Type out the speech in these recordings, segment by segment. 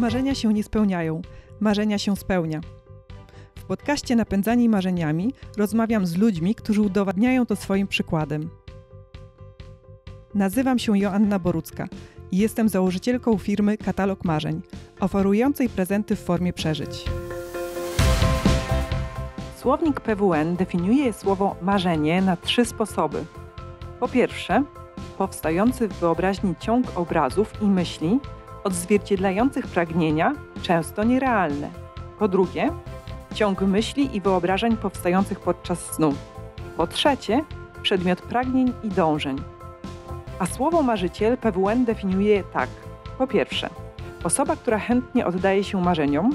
Marzenia się nie spełniają, marzenia się spełnia. W podcaście Napędzani Marzeniami rozmawiam z ludźmi, którzy udowadniają to swoim przykładem. Nazywam się Joanna Borucka i jestem założycielką firmy Katalog Marzeń, oferującej prezenty w formie przeżyć. Słownik PWN definiuje słowo marzenie na trzy sposoby. Po pierwsze, powstający w wyobraźni ciąg obrazów i myśli, odzwierciedlających pragnienia, często nierealne. Po drugie, ciąg myśli i wyobrażeń powstających podczas snu. Po trzecie, przedmiot pragnień i dążeń. A słowo marzyciel PWN definiuje tak. Po pierwsze, osoba, która chętnie oddaje się marzeniom.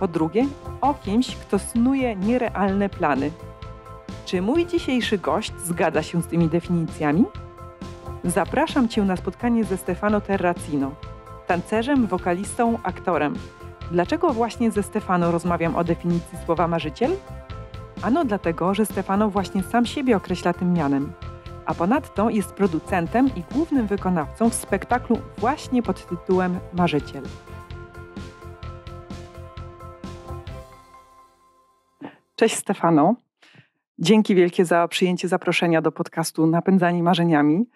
Po drugie, o kimś, kto snuje nierealne plany. Czy mój dzisiejszy gość zgadza się z tymi definicjami? Zapraszam Cię na spotkanie ze Stefano Terracino, tancerzem, wokalistą, aktorem. Dlaczego właśnie ze Stefano rozmawiam o definicji słowa marzyciel? Ano dlatego, że Stefano właśnie sam siebie określa tym mianem, a ponadto jest producentem i głównym wykonawcą w spektaklu właśnie pod tytułem Marzyciel. Cześć Stefano. Dzięki wielkie za przyjęcie zaproszenia do podcastu Napędzani Marzeniami.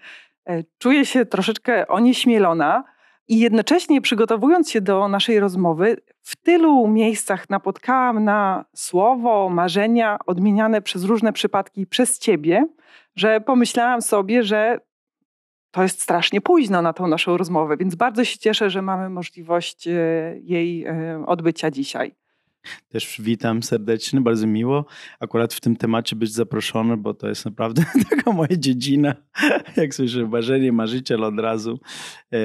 E, czuję się troszeczkę onieśmielona, i jednocześnie przygotowując się do naszej rozmowy, w tylu miejscach napotkałam na słowo, marzenia odmieniane przez różne przypadki przez ciebie, że pomyślałam sobie, że to jest strasznie późno na tą naszą rozmowę, więc bardzo się cieszę, że mamy możliwość e, jej e, odbycia dzisiaj. Też witam serdecznie, bardzo miło akurat w tym temacie być zaproszony, bo to jest naprawdę taka moja dziedzina. Jak słyszę marzenie, marzyciel od razu. E,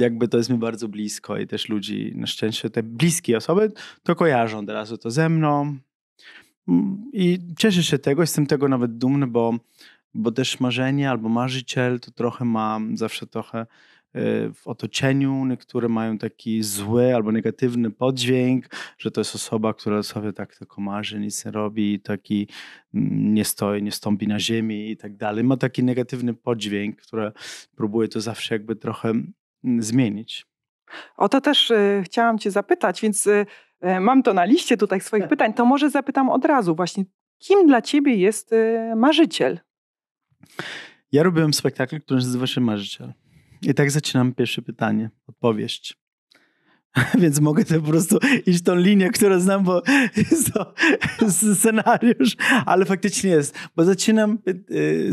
jakby to jest mi bardzo blisko i też ludzi, na szczęście te bliskie osoby, to kojarzą od razu to ze mną. Mm, I cieszę się tego, jestem tego nawet dumny, bo, bo też marzenie albo marzyciel to trochę mam zawsze trochę y, w otoczeniu. Niektóre mają taki zły albo negatywny podźwięk, że to jest osoba, która sobie tak tylko marzy, nic nie robi, taki mm, nie stoi, nie stąpi na ziemi i tak dalej. Ma taki negatywny podźwięk, który próbuje to zawsze jakby trochę Mm, zmienić. O to też y, chciałam Cię zapytać, więc y, y, mam to na liście tutaj swoich tak. pytań, to może zapytam od razu właśnie, kim dla Ciebie jest marzyciel? Ja robiłem spektakl, który nazywa się Marzyciel. I tak zaczynam pierwsze pytanie, odpowiedź. Więc mogę to po prostu iść tą linię, którą znam, bo jest to scenariusz, ale faktycznie jest. Bo zaczynam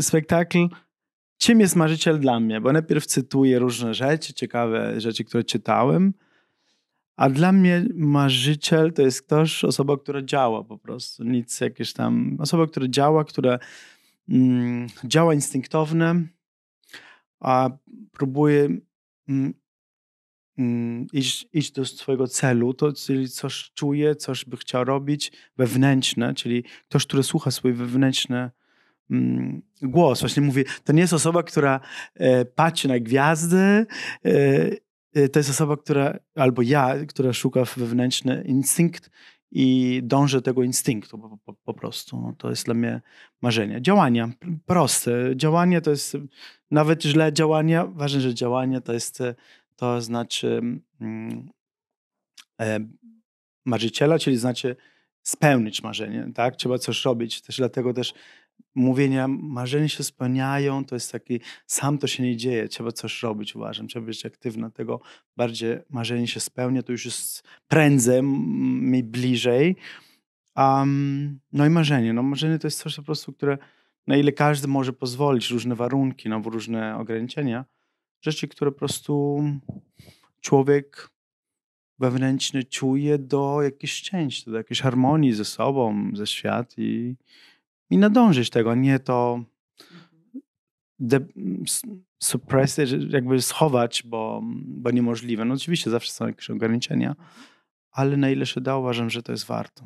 spektakl czym jest marzyciel dla mnie, bo najpierw cytuję różne rzeczy, ciekawe rzeczy, które czytałem, a dla mnie marzyciel to jest ktoś, osoba, która działa po prostu, nic jakieś tam, osoba, która działa, która mm, działa instynktowne, a próbuje mm, mm, iść, iść do swojego celu, to czyli coś czuje, coś by chciał robić, wewnętrzne, czyli ktoś, który słucha swój wewnętrzny Mm, głos. Właśnie mówię, to nie jest osoba, która e, patrzy na gwiazdy, e, e, to jest osoba, która, albo ja, która szuka wewnętrzny instynkt i dążę do tego instynktu po, po, po prostu. No, to jest dla mnie marzenie. Działania, proste. Działanie to jest, nawet źle działanie, ważne, że działanie to jest, to znaczy mm, e, marzyciela, czyli znaczy spełnić marzenie, tak? Trzeba coś robić. Też dlatego też mówienia marzenia się spełniają, to jest taki, sam to się nie dzieje, trzeba coś robić, uważam, trzeba być aktywna, tego bardziej marzenie się spełnia, to już jest prędzej, mi bliżej. Um, no i marzenie, no marzenie to jest coś po prostu, które na ile każdy może pozwolić, różne warunki, no, różne ograniczenia, rzeczy, które po prostu człowiek wewnętrzny czuje do jakiejś części do jakiejś harmonii ze sobą, ze światem i, i nadążyć tego, nie to mhm. de, suppressy, jakby schować, bo, bo niemożliwe. No oczywiście zawsze są jakieś ograniczenia, mhm. ale na ile się da, uważam, że to jest warto.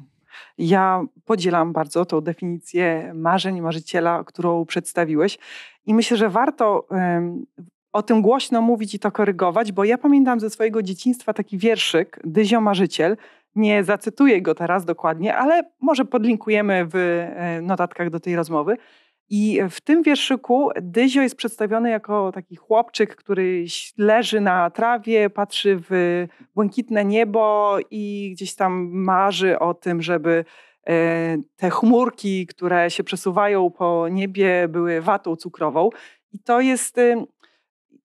Ja podzielam bardzo tą definicję marzeń marzyciela, którą przedstawiłeś i myślę, że warto o tym głośno mówić i to korygować, bo ja pamiętam ze swojego dzieciństwa taki wierszyk Dyzio Marzyciel, nie zacytuję go teraz dokładnie, ale może podlinkujemy w e, notatkach do tej rozmowy. I w tym wierszyku Dyzio jest przedstawiony jako taki chłopczyk, który leży na trawie, patrzy w błękitne niebo i gdzieś tam marzy o tym, żeby e, te chmurki, które się przesuwają po niebie, były watą cukrową. I to jest e,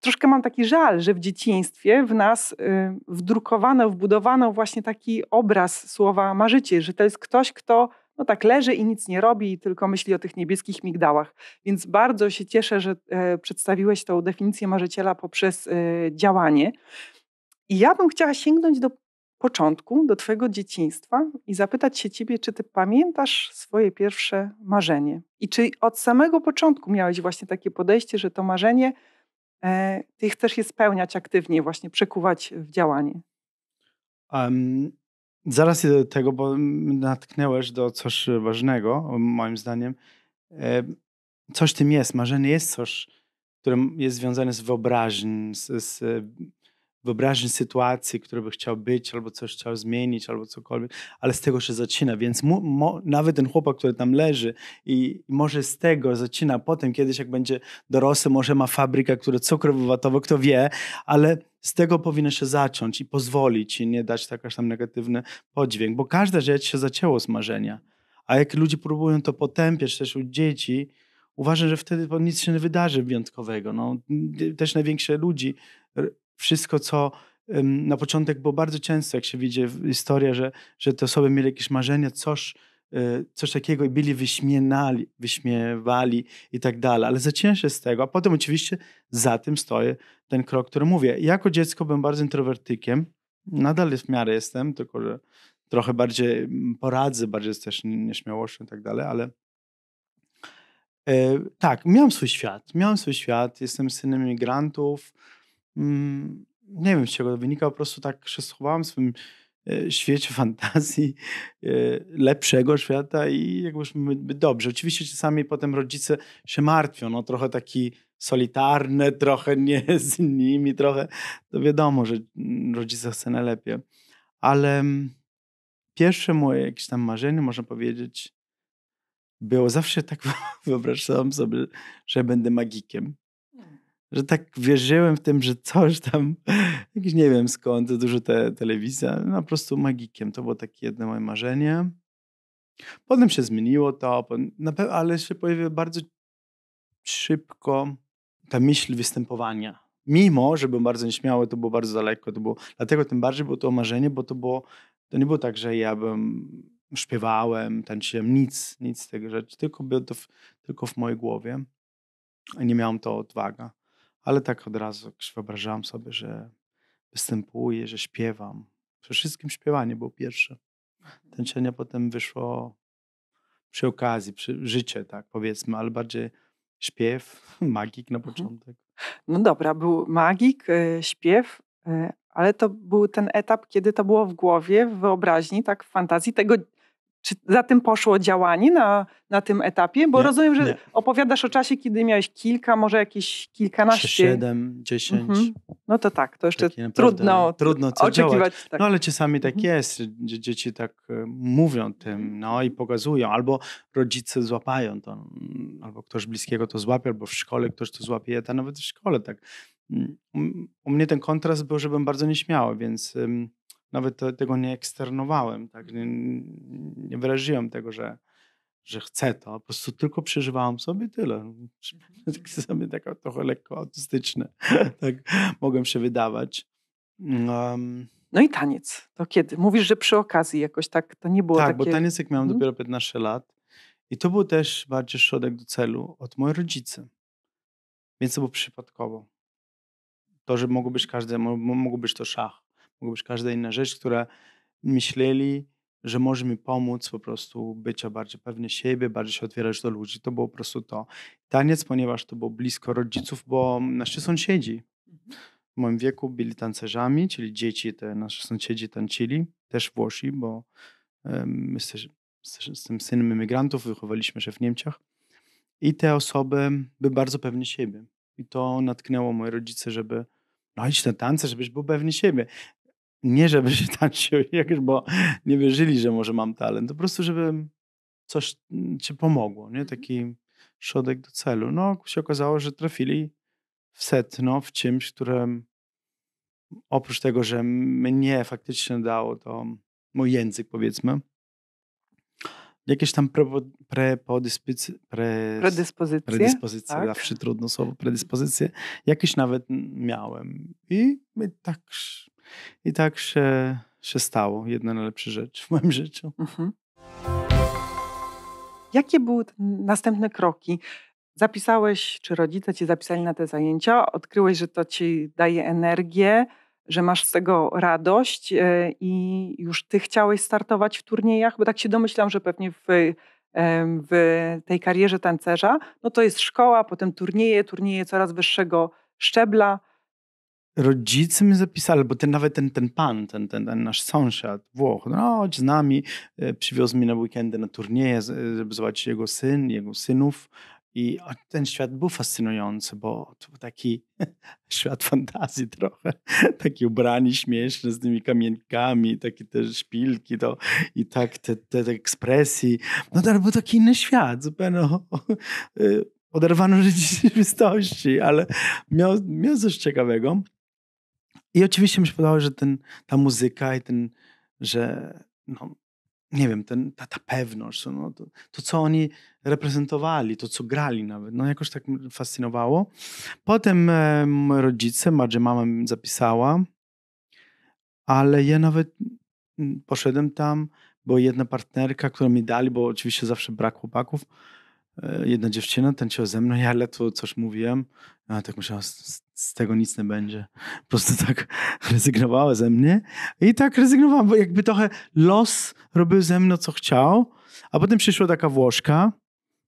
troszkę mam taki żal, że w dzieciństwie w nas y, wdrukowano, wbudowano właśnie taki obraz słowa marzyciel, że to jest ktoś, kto no tak leży i nic nie robi, tylko myśli o tych niebieskich migdałach. Więc bardzo się cieszę, że e, przedstawiłeś tą definicję marzyciela poprzez e, działanie. I ja bym chciała sięgnąć do początku, do Twojego dzieciństwa i zapytać się Ciebie, czy Ty pamiętasz swoje pierwsze marzenie? I czy od samego początku miałeś właśnie takie podejście, że to marzenie E, ty chcesz je spełniać aktywnie, właśnie przekuwać w działanie. Um, zaraz tego, bo natknęłeś do coś e, ważnego, moim zdaniem. E, coś tym jest, marzenie jest coś, które jest związane z wyobraźnią, z, z wyobraźni sytuacji, które by chciał być, albo coś chciał zmienić, albo cokolwiek, ale z tego się zaczyna, więc mu, mo, nawet ten chłopak, który tam leży i, i może z tego zaczyna, potem kiedyś jak będzie dorosły, może ma fabrykę, która cukrowowatowa, kto wie, ale z tego powinno się zacząć i pozwolić i nie dać takaż tam negatywny podźwięk, bo każda rzecz się zaczęło z marzenia, a jak ludzie próbują to potępiać też u dzieci, uważam, że wtedy nic się nie wydarzy wyjątkowego. No, też największe ludzi wszystko, co na początek było bardzo często, jak się widzi historia, że, że te osoby mieli jakieś marzenia, coś, y, coś takiego i byli wyśmienali, wyśmiewali i tak dalej, ale zaczyna się z tego, a potem oczywiście za tym stoi ten krok, który mówię. Jako dziecko byłem bardzo introwertykiem, nadal w miarę jestem, tylko że trochę bardziej mm, poradzę, bardziej jest też nieśmiałością i tak dalej, ale e, tak, miałem swój świat, miałem swój świat, jestem synem imigrantów, Mm, nie wiem z czego wynika, po prostu tak się schowałem w swoim e, świecie fantazji, e, lepszego świata i jakbyśmy być dobrze. Oczywiście czasami potem rodzice się martwią, no trochę taki solitarne, trochę nie z nimi, trochę to wiadomo, że mm, rodzice chce najlepiej. Ale mm, pierwsze moje jakieś tam marzenie, można powiedzieć, było zawsze tak wyobrażałem sobie, że będę magikiem że tak wierzyłem w tym, że coś tam, jakiś nie wiem skąd, dużo te, telewizja, no po prostu magikiem. To było takie jedno moje marzenie. Potem się zmieniło to, ale się pojawiło bardzo szybko ta myśl występowania. Mimo, że byłem bardzo nieśmiały, to było bardzo daleko, to było, dlatego tym bardziej było to marzenie, bo to było, to nie było tak, że ja bym śpiewałem, tańczyłem, nic, nic z tego rzeczy, tylko było to w, tylko w mojej głowie. I nie miałem to odwaga ale tak od razu jakoś wyobrażałam sobie, że występuję, że śpiewam. Przede wszystkim śpiewanie było pierwsze. Tęczenia mhm. potem wyszło przy okazji, przy życie, tak powiedzmy, ale bardziej śpiew, magik na mhm. początek. No dobra, był magik, y, śpiew, y, ale to był ten etap, kiedy to było w głowie, w wyobraźni, tak w fantazji. Tego czy za tym poszło działanie na, na tym etapie? Bo nie, rozumiem, że nie. opowiadasz o czasie, kiedy miałeś kilka, może jakieś kilkanaście. Siedem, dziesięć. Mhm. No to tak, to jeszcze trudno, trudno co oczekiwać. Tak. No ale czasami tak mhm. jest, że dzieci tak e, mówią tym, no i pokazują, albo rodzice złapają to, mm, albo ktoś bliskiego to złapie, albo w szkole ktoś to złapie, ja to nawet w szkole tak. Mm, u mnie ten kontrast był, że byłem bardzo nieśmiały, więc... Um, nawet to, tego nie eksternowałem, tak? nie, mhm. nie wyraziłem tego, że, że chcę to, po prostu tylko przeżywałem sobie tyle. Mhm. Sobie taka trochę lekko autystyczne, tak mogłem się wydawać. Um, no i taniec, to kiedy? Mówisz, że przy okazji jakoś tak, to nie było tak, takie... Tak, bo taniec jak miałem hmm. dopiero 15 lat i to był też bardziej środek do celu od mojej rodzicy, więc to było przypadkowo. To, że mogło być każdy, mogło być to szach, mogła być każda inna rzecz, która myśleli, że może mi pomóc po prostu bycia bardziej pewny siebie, bardziej się otwierać do ludzi. To było po prostu to. Taniec, ponieważ to było blisko rodziców, bo nasi sąsiedzi mhm. w moim wieku byli tancerzami, czyli dzieci, te nasze sąsiedzi tancili, też Włosi, bo my z, z, z tym synem imigrantów wychowaliśmy się w Niemczech. I te osoby były bardzo pewne siebie. I to natknęło moje rodzice, żeby no idź na tance, żebyś był pewny siebie nie żeby się tak się jakoś, bo nie wierzyli, że może mam talent, to po prostu, żeby coś mm, ci pomogło, nie? Mhm. Taki środek do celu. No, się okazało, że trafili w setno, w czymś, które mm, oprócz tego, że mnie faktycznie dało to mój język, powiedzmy, jakieś tam pre predyspozycje, pre, predyspozycje, predyspozycje tak. zawsze trudno słowo, predyspozycje, jakieś nawet mm, miałem. I my tak i tak się, się stało. Jedna najlepsza rzecz w moim życiu. Mhm. Jakie były następne kroki? Zapisałeś, czy rodzice cię zapisali na te zajęcia, odkryłeś, że to ci daje energię, że masz z tego radość e, i już ty chciałeś startować w turniejach, bo tak się domyślam, że pewnie w, w tej karierze tancerza, no to jest szkoła, potem turnieje, turnieje coraz wyższego szczebla rodzice mi zapisali, bo ten, nawet ten, ten pan, ten, ten, ten nasz sąsiad, Włoch, no chodź z nami, e, przywiózł mnie na weekendy na turnieje, e, żeby zobaczyć jego syn, jego synów. I ten świat był fascynujący, bo to był taki świat fantazji trochę. Taki ubrani śmieszny z tymi kamienkami, takie te szpilki to, i tak te, te, te ekspresji. No to był taki inny świat, zupełnie no, e, oderwany od rzeczywistości, ale miał, miał coś ciekawego. I oczywiście mi się podobało, że ten, ta muzyka i ten, że no, nie wiem, ten, ta, ta pewność, no, to, to, co oni reprezentowali, to co grali nawet, no jakoś tak mnie fascynowało. Potem e, moi rodzice, bardziej mama mi zapisała, ale ja nawet poszedłem tam, bo jedna partnerka, którą mi dali, bo oczywiście zawsze brak chłopaków, e, jedna dziewczyna tańczyła ze mną, ja ledwo coś mówiłem, a tak myślałem, z tego nic nie będzie. Po prostu tak rezygnowała ze mnie i tak rezygnowałam, bo jakby trochę los robił ze mną, co chciał. A potem przyszła taka Włoszka,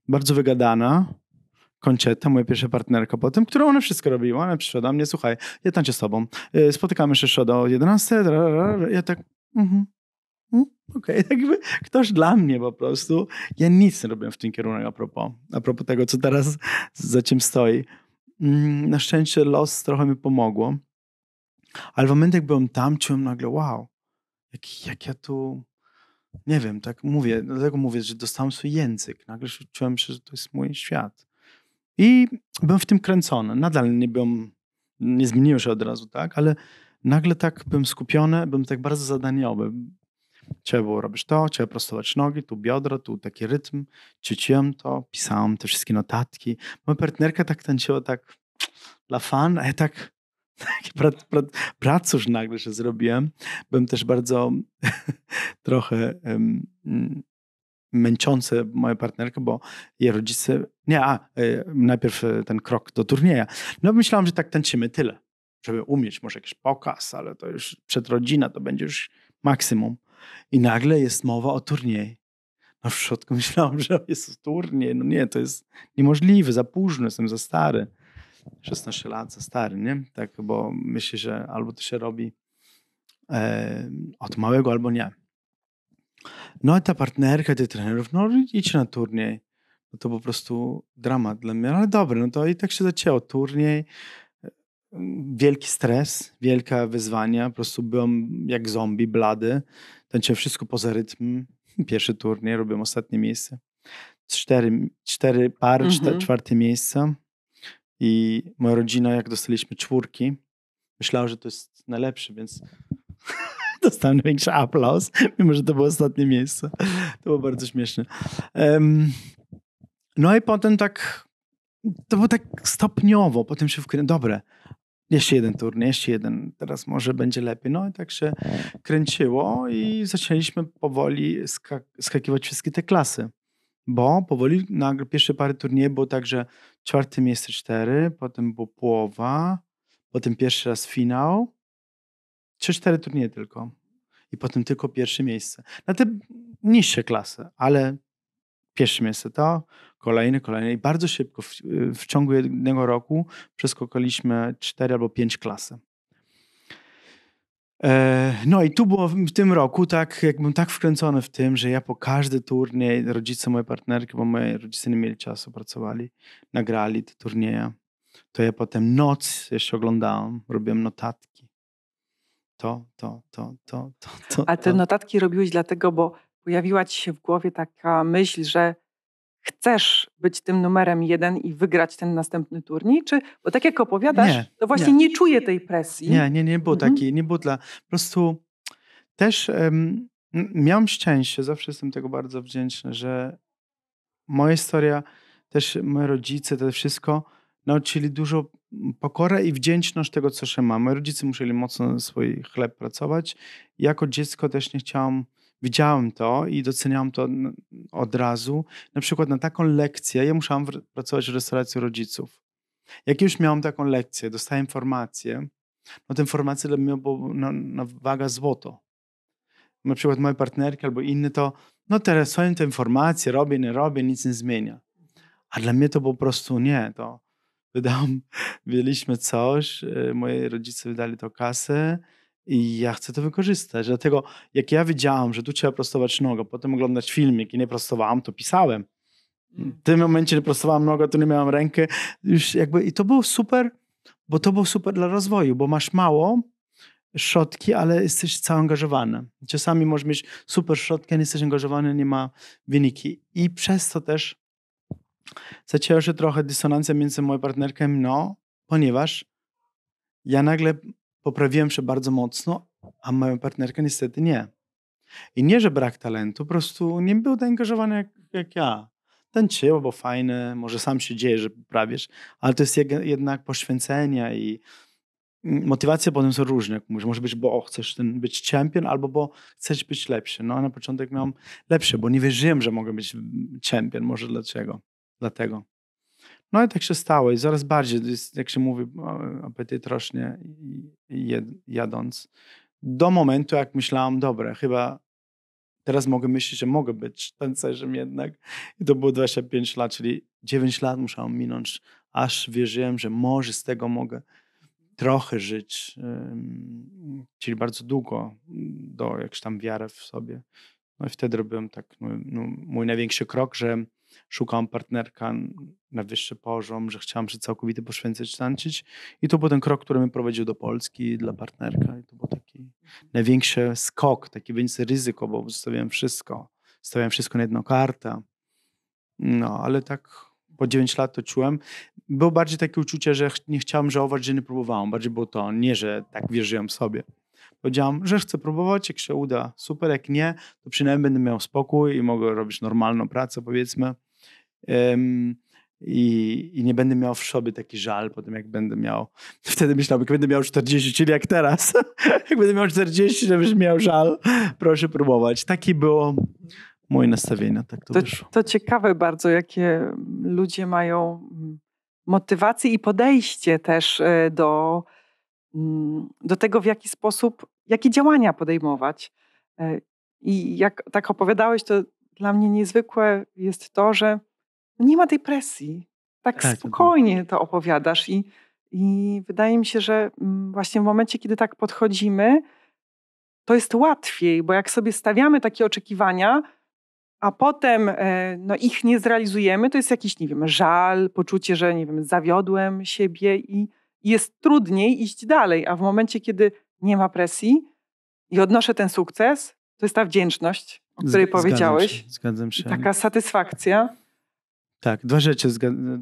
bardzo wygadana, Konczeta, moja pierwsza partnerka potem, która ona wszystko robiła. Ona przyszła do mnie, słuchaj, ja tańczę z tobą, y, spotykamy się jeszcze do 11, ja tak, mhm, mm, Okej, okay. jakby ktoś dla mnie po prostu. Ja nic nie robię w tym kierunku a propos, a propos tego, co teraz za czym stoi. Mm, na szczęście los trochę mi pomogło. Ale w momencie, jak byłem tam, czułem nagle, wow, jak, jak ja tu, nie wiem, tak mówię, dlatego mówię, że dostałem swój język. Nagle czułem się, że to jest mój świat. I byłem w tym kręcony. Nadal nie byłem, nie zmieniłem się od razu, tak? Ale nagle tak byłem skupiony, byłem tak bardzo zadaniowy. Trzeba było robić to, trzeba prostować nogi, tu biodra, tu taki rytm. Ćwiczyłem to, pisałem te wszystkie notatki. Moja partnerka tak tańczyła tak dla fan, a ja tak taki pra, pra, nagle się zrobiłem. Byłem też bardzo trochę um, mm, moją partnerkę, bo jej rodzice... Nie, a, e, najpierw e, ten krok do turnieja. No myślałam, że tak tańczymy, tyle. Żeby umieć, może jakiś pokaz, ale to już przed rodzina, to będzie już maksimum. I nagle jest mowa o turniej. No w środku myślałam, że jest turniej. No nie, to jest niemożliwe, za późno, jestem za stary. 16 lat, za stary, nie? Tak, bo myślę, że albo to się robi e, od małego, albo nie. No i ta partnerka tych trenerów, no idź na turniej. No to po prostu dramat dla mnie, ale dobry, no to i tak się zaczęło. Turniej, wielki stres, wielkie wyzwania, po prostu byłem jak zombie, blady. Tańczyłem wszystko poza rytm. Pierwszy turniej, robiłem ostatnie miejsce. Cztery, cztery pary, mhm. czwarte miejsca. I moja rodzina, jak dostaliśmy czwórki, myślała, że to jest najlepszy, więc dostałem największy aplauz, mimo że to było ostatnie miejsce. To było bardzo śmieszne. Um, no i potem tak, to było tak stopniowo, potem się wkręciłem, dobre, jeszcze jeden turniej, jeszcze jeden, teraz może będzie lepiej. No i tak się kręciło i zaczęliśmy powoli skak skakiwać wszystkie te klasy. Bo powoli na pierwsze pary turnieje było także czwarte miejsce cztery, potem było połowa, potem pierwszy raz finał. Trzy, cztery turnieje tylko. I potem tylko pierwsze miejsce. Na te niższe klasy, ale pierwsze miejsce to, kolejny, kolejny i bardzo szybko, w, w ciągu jednego roku przeskokaliśmy cztery albo pięć klasy. E, no i tu było w tym roku tak, jakbym tak wkręcony w tym, że ja po każdy turniej, rodzice mojej partnerki, bo moi rodzice nie mieli czasu, pracowali, nagrali te turnieje. To ja potem noc jeszcze oglądałem, robiłem notatki. To, to, to, to, to. to A te to. notatki robiłeś dlatego, bo pojawiła ci się w głowie taka myśl, że chcesz być tym numerem jeden i wygrać ten następny turniej? Czy, bo tak jak opowiadasz, nie, to właśnie nie. nie. czuję tej presji. Nie, nie, nie było mhm. takiej, nie było dla... Po prostu też um, miałem szczęście, zawsze jestem tego bardzo wdzięczny, że moja historia, też moi rodzice, to wszystko nauczyli dużo pokorę i wdzięczność tego, co się ma. Moi rodzice musieli mocno swój chleb pracować. Jako dziecko też nie chciałam widziałem to i doceniałem to od razu. Na przykład na taką lekcję, ja musiałam pracować w restauracji rodziców. Jak już miałam taką lekcję, dostałem informację, no te informacje dla mnie była na, no, na no waga złoto. Na przykład moje partnerki albo inny to, no teraz są te informacje, robię, nie robię, nic nie zmienia. A dla mnie to po prostu nie, to wydałam, wydaliśmy coś, y, moi rodzice wydali to kasę, i ja chcę to wykorzystać. Dlatego jak ja wiedziałam, że tu trzeba prostować nogę, potem oglądać filmik i nie prostowałam, to pisałem. W mm. tym momencie nie prostowałam nogę, to nie miałam rękę. Już jakby, I to było super, bo to było super dla rozwoju, bo masz mało szotki, ale jesteś zaangażowany. Czasami możesz mieć super szotkę, nie jesteś angażowany, nie ma wyniki. I przez to też zaczęła się trochę dysonancja między moją partnerką, no, ponieważ ja nagle poprawiłem się bardzo mocno, a moją partnerka niestety nie. I nie, że brak talentu, po prostu nie był zaangażowany jak, jak ja. Ten cię, bo fajne, może sam się dzieje, że poprawisz, ale to jest jednak poświęcenia i motywacje potem są różne. może być, bo chcesz ten, być champion, albo bo chcesz być lepszy. No a na początek miałem lepszy, bo nie wierzyłem, że mogę być champion. Może dlaczego? Dlatego. No i tak się stało i coraz bardziej, jak się mówi, e, apetyt rośnie jadąc. Do momentu, jak myślałam, dobra, chyba teraz mogę myśleć, że mogę być tancerzem jednak. I to było 25 lat, czyli 9 lat musiałam minąć, aż wierzyłem, że może z tego mogę trochę żyć, czyli bardzo długo, do jakś tam wiary w sobie. No i wtedy robiłem tak, no, no mój największy krok, że szukałam partnerka na wyższy poziom, że chciałam się całkowicie poświęcić tańczyć. I to był ten krok, który mnie prowadził do Polski dla partnerka. I to był taki mhm. największy skok, taki większe ryzyko, bo zostawiałem wszystko. Stawiałem wszystko na jedną kartę. No, ale tak po 9 lat to czułem. Było bardziej takie uczucie, że nie chciałem żałować, że nie próbowałam. Bardziej było to, nie, że tak wierzyłem sobie. Powiedziałam, że chcę próbować, jak się uda, super, jak nie, to przynajmniej będę miał spokój i mogę robić normalną pracę, powiedzmy i, i, nie będę miał w sobie taki żal po tym, jak będę miał. Wtedy myślałem, jak będę miał 40, czyli jak teraz. jak będę miał 40, żebyś miał żal, proszę próbować. Takie było moje nastawienie, tak to, to To ciekawe bardzo, jakie ludzie mają mm, motywację i podejście też e, do, mm, do tego, w jaki sposób, jakie działania podejmować. E, I jak tak opowiadałeś, to dla mnie niezwykłe jest to, że nie ma tej presji. Tak, tak, tak spokojnie to opowiadasz i, i wydaje mi się, że mm, właśnie w momencie, kiedy tak podchodzimy, to jest łatwiej, bo jak sobie stawiamy takie oczekiwania, a potem e, no, ich nie zrealizujemy, to jest jakiś, nie wiem, żal, poczucie, że nie wiem, zawiodłem siebie i jest trudniej iść dalej. A w momencie, kiedy nie ma presji i odnoszę ten sukces, to jest ta wdzięczność, o której Zgadzam powiedziałeś. Się. Zgadzam się. I taka satysfakcja. Tak, dwa rzeczy,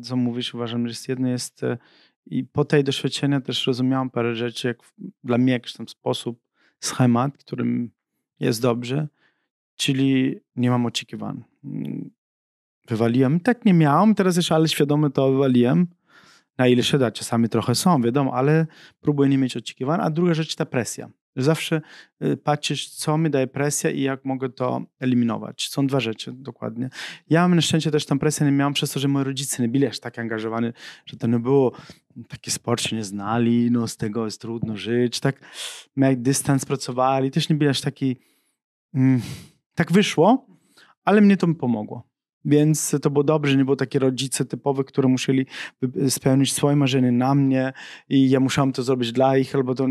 co mówisz, uważam, że jest jedno jest e, i po tej doświadczeniu też rozumiałam parę rzeczy, jak dla mnie jakiś tam sposób, schemat, którym jest dobrze, czyli nie mam oczekiwań. Mm, wywaliłem, tak nie miałem, teraz jeszcze, ale świadomie to wywaliłem, na ile się da, czasami trochę są, wiadomo, ale próbuję nie mieć oczekiwań, a druga rzecz ta presja. Zawsze y, patrzysz, co mi daje presja i jak mogę to eliminować. Są dwa rzeczy dokładnie. Ja mam na szczęście też tą presję nie miałam przez to, że moi rodzice nie byli aż tak angażowani, że to nie było taki sport, się nie znali, no z tego jest trudno żyć, tak jak dystans, pracowali, też nie byli aż taki... Mm, tak wyszło, ale mnie to mi pomogło. Więc to było dobrze, nie było takie rodzice typowe, które musieli y, spełnić swoje marzenie na mnie i ja musiałam to zrobić dla ich, albo to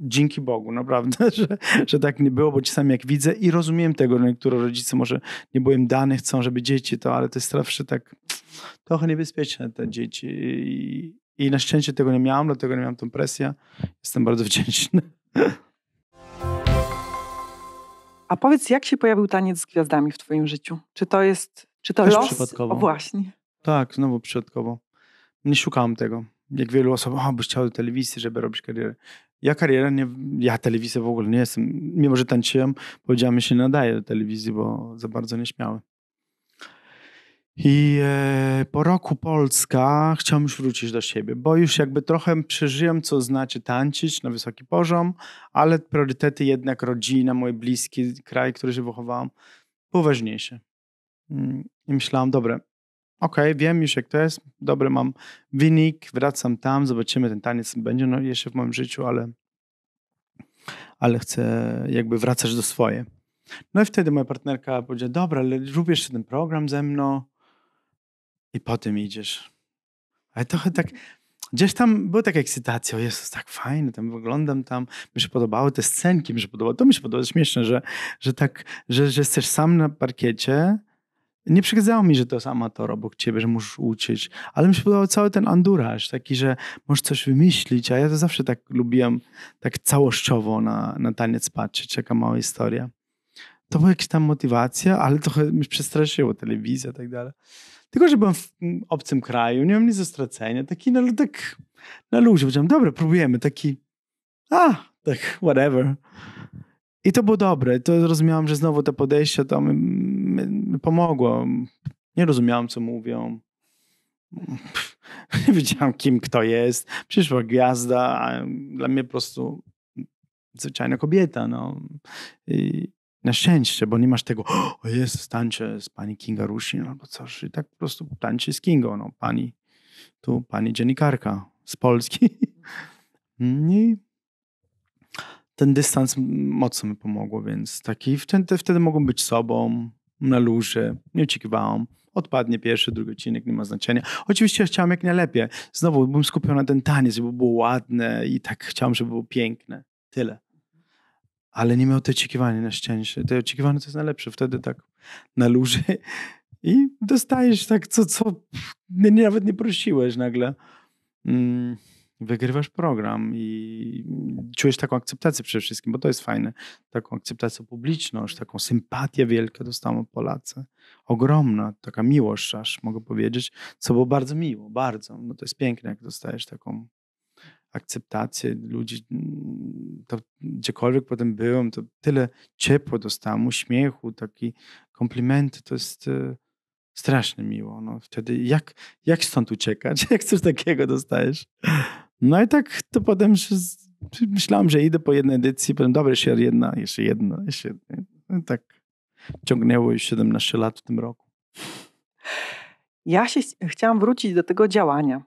dzięki Bogu, naprawdę, że, że tak nie było, bo czasami jak widzę i rozumiem tego, że no niektóre rodzice może nie byłem dany, chcą, żeby dzieci to, ale to jest zawsze tak trochę niebezpieczne te dzieci i, i na szczęście tego nie miałem, dlatego nie miałem tą presję. Jestem bardzo wdzięczny. A powiedz, jak się pojawił taniec z gwiazdami w twoim życiu? Czy to jest, czy to Też los? Przypadkowo. O, właśnie. Tak, znowu przypadkowo. Nie szukałem tego. Jak wielu osób, o, byś chciał do telewizji, żeby robić karierę ja kariera, nie, ja telewizję w ogóle nie jestem, mimo że tańczyłem, powiedziałem, że się nadaje do telewizji, bo za bardzo nie śmiałem. I e, po roku Polska chciałem już wrócić do siebie, bo już jakby trochę przeżyłem, co znaczy tańczyć na wysoki poziom, ale priorytety jednak rodzina, mój bliski kraj, który się wychowałam, poważniejsze. Mm, I myślałam, dobre, OK, wiem już jak to jest, dobry mam wynik, wracam tam, zobaczymy, ten taniec będzie no, jeszcze w moim życiu, ale, ale chcę, jakby wracać do swoje. No i wtedy moja partnerka powiedziała, dobra, ale rób jeszcze ten program ze mną i potem idziesz. Ale trochę tak, gdzieś tam była taka ekscytacja, o Jezus, tak fajnie, tam wyglądam tam, mi się podobały te scenki, mi się podobało, to mi się podobało, śmieszne, że, że tak, że, że jesteś sam na parkiecie, nie przeszkadzało mi, że to jest amator obok ciebie, że musisz uczyć, ale mi się podobał cały ten anduraż, taki, że możesz coś wymyślić, a ja to zawsze tak lubiłem tak całościowo na, na taniec patrzeć, jaka mała historia. To była jakaś tam motywacja, ale trochę mi przestraszyło, telewizja i tak dalej. Tylko, że byłem w mm, obcym kraju, nie mam nic do stracenia, taki na, no, tak, na luzie, powiedziałem, dobra, próbujemy, taki a, tak, whatever. I to było dobre. To rozumiałam, że znowu to podejście to mi, mi pomogło. Nie rozumiałam, co mówią. Pff, nie wiedziałam, kim kto jest. Przyszła gwiazda, a dla mnie po prostu zwyczajna kobieta. No. I na szczęście, bo nie masz tego, o jest, tańczę z pani Kinga Rusin, albo coś. I tak po prostu tańczy z Kingą. No, pani, tu pani dziennikarka z Polski. I ten dystans mocno mi pomogło, więc taki wtedy, wtedy być sobą, na luży, nie uciekałam. Odpadnie pierwszy, drugi odcinek, nie ma znaczenia. Oczywiście chciałem jak najlepiej. Znowu bym skupiał na ten taniec, żeby było ładne i tak chciałem, żeby było piękne. Tyle. Ale nie miał te oczekiwania na szczęście. Te oczekiwania to jest najlepsze. Wtedy tak na luży i dostajesz tak, co, co nawet nie prosiłeś nagle. Mm wygrywasz program i czujesz taką akceptację przede wszystkim, bo to jest fajne, taką akceptację publiczną, taką sympatię wielką dostaną Polacy. Ogromna, taka miłość aż mogę powiedzieć, co było bardzo miło, bardzo. No to jest piękne, jak dostajesz taką akceptację ludzi. Mm, to gdziekolwiek potem byłem, to tyle ciepło dostałem, uśmiechu, taki komplimenty, to jest y, strasznie miło. No, wtedy jak, jak stąd uciekać, jak coś takiego dostajesz? No i tak to potem myślałem, że idę po jednej edycji, potem dobra, jeszcze jedna, jeszcze jedna, jeszcze jedna. No tak ciągnęło już 17 lat w tym roku. Ja się chciałam wrócić do tego działania,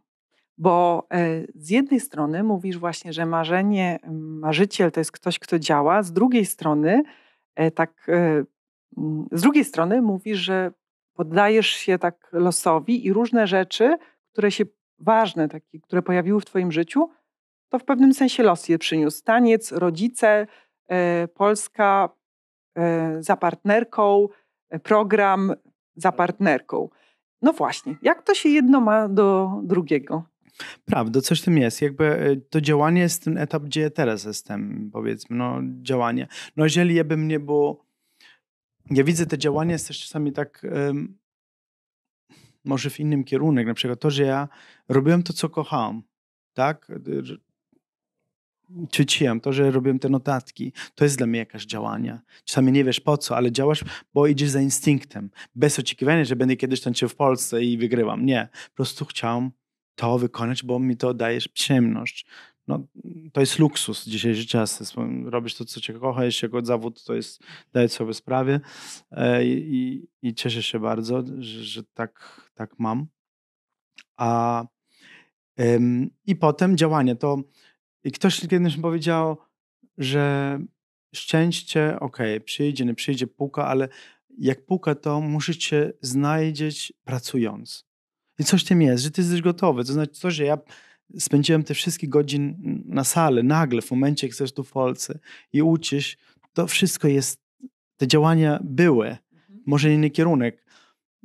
bo e, z jednej strony mówisz właśnie, że marzenie, mm, marzyciel to jest ktoś, kto działa, z drugiej strony e, tak, e, mm, z drugiej strony mówisz, że poddajesz się tak losowi i różne rzeczy, które się ważne, takie, które pojawiły w Twoim życiu, to w pewnym sensie los je przyniósł. Taniec, rodzice, e, Polska e, za partnerką, e, program za partnerką. No właśnie, jak to się jedno ma do drugiego? Prawda, coś w tym jest. Jakby to działanie jest ten etap, gdzie teraz jestem, powiedzmy, no działanie. No jeżeli ja bym nie było, ja widzę te działania jest też czasami tak um, może w innym kierunek. Na przykład to, że ja robiłem to, co kochałem, tak? Ćwiczyłem to, że robiłem te notatki. To jest dla mnie jakaś działanie. Czasami nie wiesz po co, ale działasz, bo idziesz za instynktem. Bez oczekiwania, że będę kiedyś tańczył w Polsce i wygrywam. Nie. Po prostu chciałem to wykonać, bo mi to daje przyjemność no, to jest luksus dzisiejszy czas. Robisz to, co cię kocha, jeśli jako zawód to jest, dajesz sobie sprawie i, i, i cieszę się bardzo, że, że, tak, tak mam. A, ym, I potem działanie. To i ktoś kiedyś mi powiedział, że szczęście, okej, okay, przyjdzie, nie przyjdzie, puka, ale jak puka, to musisz się znajdzieć pracując. I coś tym jest, że ty jesteś gotowy. To znaczy to, że ja spędziłem te wszystkie godzin na sali, nagle, w momencie, jak chcesz tu w Polsce i uczysz, to wszystko jest, te działania były, mhm. może inny kierunek.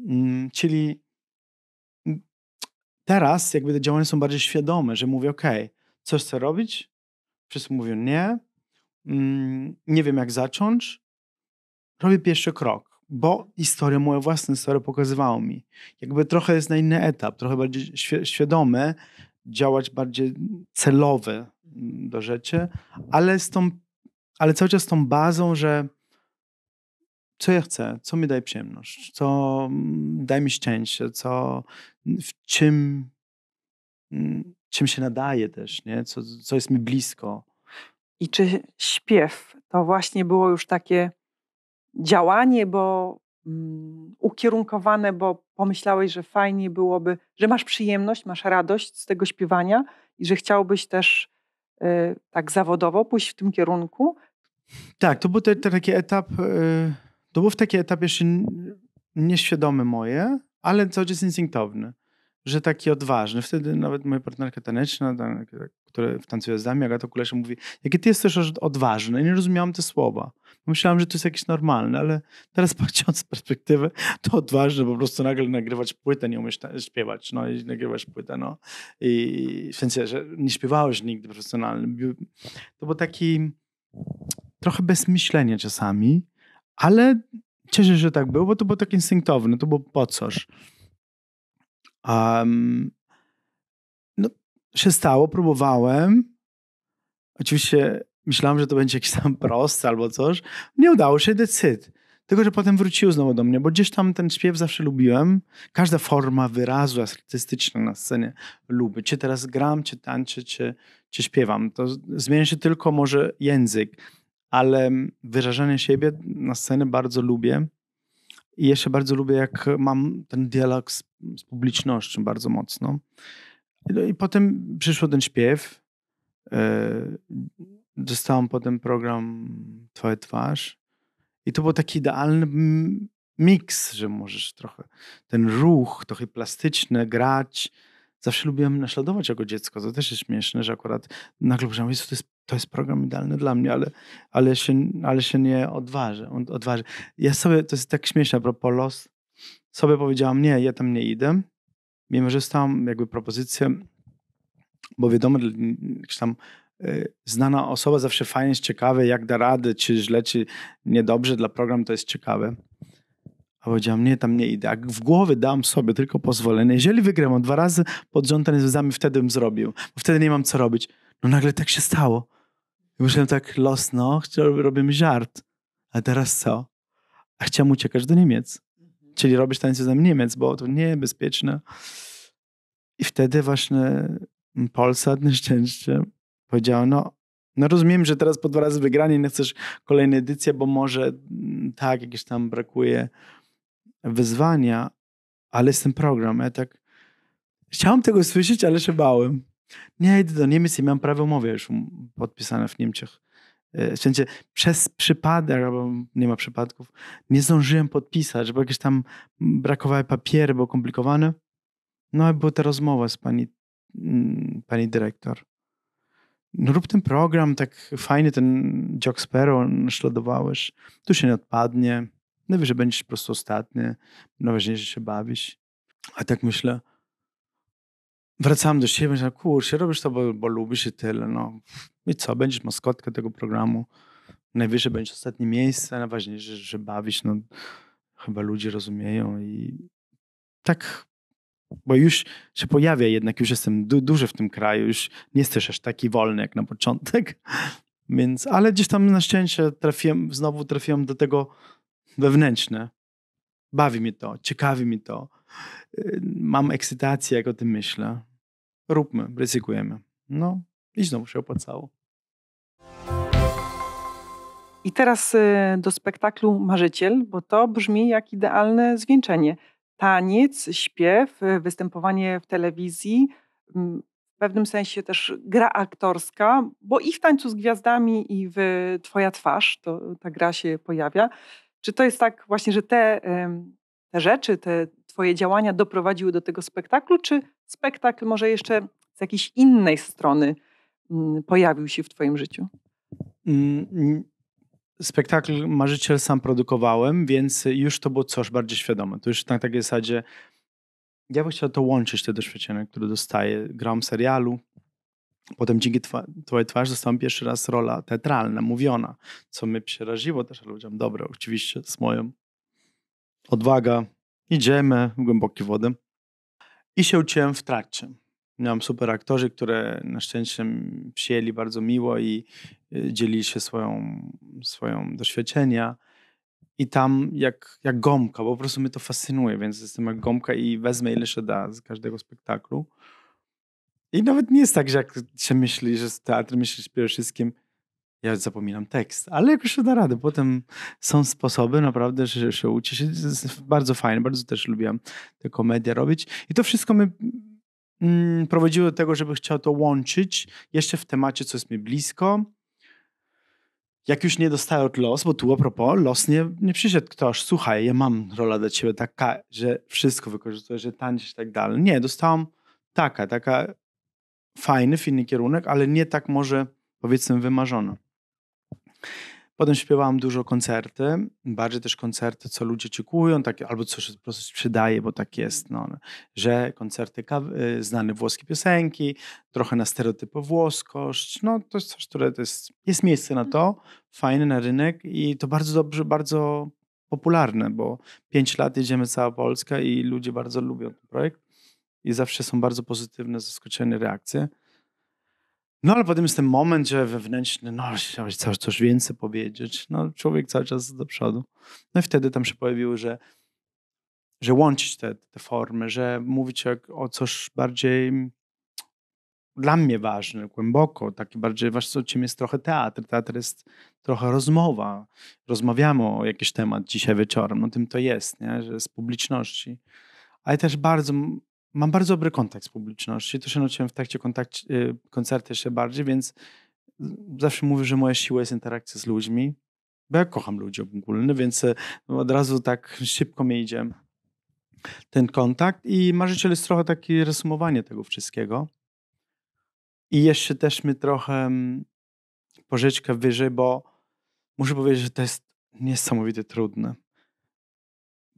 Mm, czyli mm, teraz jakby te działania są bardziej świadome, że mówię, ok, coś chcę robić, wszyscy mówią nie, mm, nie wiem jak zacząć, robię pierwszy krok, bo historia, moja własna historia pokazywała mi. Jakby trochę jest na inny etap, trochę bardziej świadome, działać bardziej celowe mm, do rzeczy, ale, z tą, ale cały czas z tą bazą, że co ja chcę, co mi daje przyjemność, co mm, daje mi szczęście, co, mm, w czym, czym się nadaje też, nie? Co, co jest mi blisko. I czy śpiew to właśnie było już takie działanie, bo Mm, ukierunkowane, bo pomyślałeś, że fajnie byłoby, że masz przyjemność, masz radość z tego śpiewania i że chciałbyś też e, tak zawodowo pójść w tym kierunku? Tak, to był taki etap, e, to był taki etap jeszcze nieświadomy moje, ale cały czas instynktowny że taki odważny. Wtedy nawet moja partnerka taneczna, w która jest z nami, Agata Kulesza, mówi, jakie ty jesteś odważny. I nie rozumiałam te słowa. Myślałam, że to jest jakieś normalne, ale teraz patrząc z perspektywy, to odważne po prostu nagle nagrywać płytę, nie umiesz śpiewać, no i nagrywasz płytę, no. I w sensie, że nie śpiewałeś nigdy profesjonalnie. To był taki trochę bez myślenia czasami, ale cieszę się, że tak było, bo to było tak instynktowne, to było po coś. Um, no, się stało, próbowałem. Oczywiście myślałem, że to będzie jakiś tam prosty albo coś. Nie udało się, decyd. Tylko, że potem wrócił znowu do mnie, bo gdzieś tam ten śpiew zawsze lubiłem. Każda forma wyrazu artystyczna na scenie lubię. Czy teraz gram, czy tańczę, czy, czy śpiewam. To zmienia się tylko może język, ale wyrażanie siebie na scenie bardzo lubię. I jeszcze bardzo lubię, jak mam ten dialog z, z publicznością bardzo mocno. No i potem przyszło ten śpiew. E, Dostałam potem program Twoja twarz. I to był taki idealny miks, że możesz trochę ten ruch, trochę plastyczny, grać. Zawsze lubiłem naśladować jako dziecko. To też jest śmieszne, że akurat nagle powiedziałem, to jest to jest program idealny dla mnie, ale, ale, się, ale się nie odważę, odważę. Ja sobie, to jest tak śmieszne, a propos los, sobie powiedziałam, nie, ja tam nie idę, mimo że stałam jakby propozycję, bo wiadomo, że tam y, znana osoba zawsze fajnie jest ciekawe, jak da rady, czy źle, czy niedobrze dla programu, to jest ciekawe. A powiedziałam, nie, tam nie idę. Jak w głowie dam sobie tylko pozwolenie. Jeżeli wygram dwa razy pod rząd ten wtedy bym zrobił, bo wtedy nie mam co robić. No nagle tak się stało. I myślałem tak, los, no, robimy żart. A teraz co? A chciałem uciekać do Niemiec. Mhm. Czyli robić tańce za Niemiec, bo to niebezpieczne. I wtedy właśnie Polsat na szczęście powiedziała, no, no rozumiem, że teraz po dwa razy wygranie nie chcesz kolejnej edycji, bo może mm, tak, jakieś tam brakuje wyzwania, ale jest ten program. Ja tak chciałem tego słyszeć, ale się bałem. Nie, idę do Niemiec i miałem prawo umowy już podpisane w Niemczech. E, sensie przez przypadek, albo nie ma przypadków, nie zdążyłem podpisać, bo jakieś tam brakowały papiery, bo komplikowane. No i była ta rozmowa z pani, mm, pani dyrektor. No rób ten program, tak fajny ten Jock Sparrow naśladowałeś. Tu się nie odpadnie. No wiesz, że będziesz po prostu ostatni. Najważniejsze, no, że się bawisz. A tak myślę, wracałem do siebie, myślałem, kurczę, robisz to, bo, bo lubisz i tyle, no. I co, będziesz maskotką tego programu, najwyżej będzie ostatnie miejsce, najważniejsze, że bawić, no. Chyba ludzie rozumieją i tak, bo już się pojawia jednak, już jestem du duży w tym kraju, już nie jesteś aż taki wolny jak na początek, więc, ale gdzieś tam na szczęście trafiłem, znowu trafiłem do tego wewnętrzne. Bawi mnie to, ciekawi mi to. Y, mam ekscytację, jak o tym myślę róbmy, ryzykujemy. No i znowu się opłacało. I teraz y, do spektaklu Marzyciel, bo to brzmi jak idealne zwieńczenie. Taniec, śpiew, y, występowanie w telewizji, mm, w pewnym sensie też gra aktorska, bo i w tańcu z gwiazdami, i w Twoja twarz to ta gra się pojawia. Czy to jest tak właśnie, że te, te rzeczy, te Twoje działania doprowadziły do tego spektaklu, czy spektakl może jeszcze z jakiejś innej strony mm, pojawił się w Twoim życiu? Mm, spektakl Marzyciel sam produkowałem, więc już to było coś bardziej świadome. To już na takiej zasadzie ja bym chciał to łączyć, te doświadczenia, które dostaję. Gram serialu, potem dzięki twa Twojej twarzy dostałem pierwszy raz rola teatralna, mówiona, co mnie przeraziło też ludziom. dobre, oczywiście z moją odwaga, idziemy w głębokie wody i się uczyłem w trakcie. Miałem super aktorzy, które na szczęście przyjęli bardzo miło i y, dzielili się swoją, swoją doświadczenia. I tam jak, jak gąbka, bo po prostu mnie to fascynuje, więc jestem jak gąbka i wezmę ile się da z każdego spektaklu. I nawet nie jest tak, że jak się myśli, że z teatr myślisz przede wszystkim, ja zapominam tekst, ale jakoś się da radę. Potem są sposoby naprawdę, że się uczyć. Bardzo fajne, bardzo też lubiłam te komedie robić. I to wszystko mi mm, prowadziło do tego, żeby chciał to łączyć jeszcze w temacie, co jest mi blisko. Jak już nie dostaję od los, bo tu a propos, los nie, nie przyszedł ktoś, słuchaj, ja mam rola dla ciebie taka, że wszystko wykorzystujesz, że tańczysz i tak dalej. Nie, dostałam taka, taka fajny, inny kierunek, ale nie tak może powiedzmy wymarzona. Potem śpiewałam dużo koncerty, bardziej też koncerty, co ludzie oczekują, tak albo coś się po prostu sprzedaje, bo tak jest, no, że koncerty y, znane włoskie piosenki, trochę na stereotypy włoskość, no to jest coś, które to jest, jest miejsce na to, mhm. fajne na rynek i to bardzo dobrze, bardzo popularne, bo 5 lat jedziemy cała Polska i ludzie bardzo lubią ten projekt i zawsze są bardzo pozytywne, zaskoczone reakcje. No ale potem jest ten moment, że wewnętrzny, no chciałeś coś, coś więcej powiedzieć. No człowiek cały czas do przodu. No i wtedy tam się pojawiło, że, że łączyć te, te formy, że mówić o coś bardziej dla mnie ważne, głęboko, taki bardziej właśnie czym jest trochę teatr. Teatr jest trochę rozmowa. Rozmawiamy o jakiś temat dzisiaj wieczorem, no tym to jest, nie? że z publiczności. Ale też bardzo mam bardzo dobry kontakt z publicznością. To się nauczyłem w trakcie koncerty koncertu jeszcze bardziej, więc zawsze mówię, że moja siła jest interakcja z ludźmi, bo ja kocham ludzi ogólnie, więc y, no, od razu tak szybko mi idzie ten kontakt i marzyciel jest trochę takie resumowanie tego wszystkiego. I jeszcze też my trochę mm, pożyczkę wyżej, bo muszę powiedzieć, że to jest niesamowicie trudne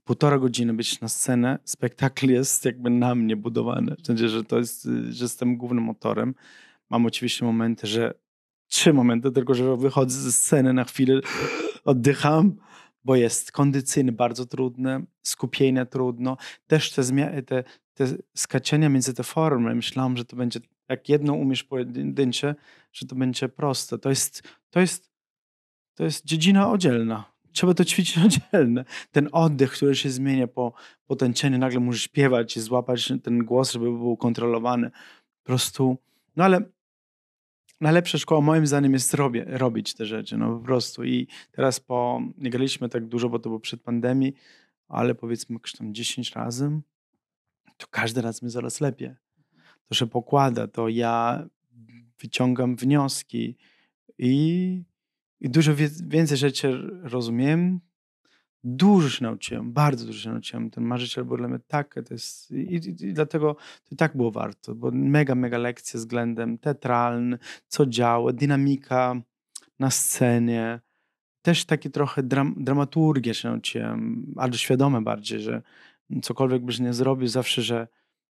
półtora godziny być na scenę, spektakl jest jakby na mnie budowany. W sensie, że to jest, że jestem głównym motorem. Mam oczywiście momenty, że trzy momenty, tylko że wychodzę ze sceny na chwilę, oddycham, bo jest kondycyjny bardzo trudne, skupienie trudno. Też te, te, te skaczenia między te formy, myślałam, że to będzie, jak jedno umiesz pojedyncze, że to będzie proste. To jest, to jest, to jest dziedzina oddzielna trzeba to ćwiczyć oddzielne. Ten oddech, który się zmienia po, po tańczeniu, nagle musisz śpiewać i złapać ten głos, żeby był kontrolowany. Po prostu, no ale najlepsza szkoła moim zdaniem jest robić te rzeczy, no po prostu. I teraz po, nie graliśmy tak dużo, bo to było przed pandemią, ale powiedzmy tam 10 razy, to każdy raz mi zaraz lepiej. To się pokłada, to ja wyciągam wnioski i i dużo więcej rzeczy rozumiem. Dużo się nauczyłem, bardzo dużo się nauczyłem. Ten marzyciel był dla mnie tak, to jest, i, i, i dlatego to tak było warto, bo mega, mega lekcje względem teatralny, co działa, dynamika na scenie. Też taki trochę dram, dramaturgię się nauczyłem, albo świadome bardziej, że cokolwiek byś nie zrobił, zawsze, że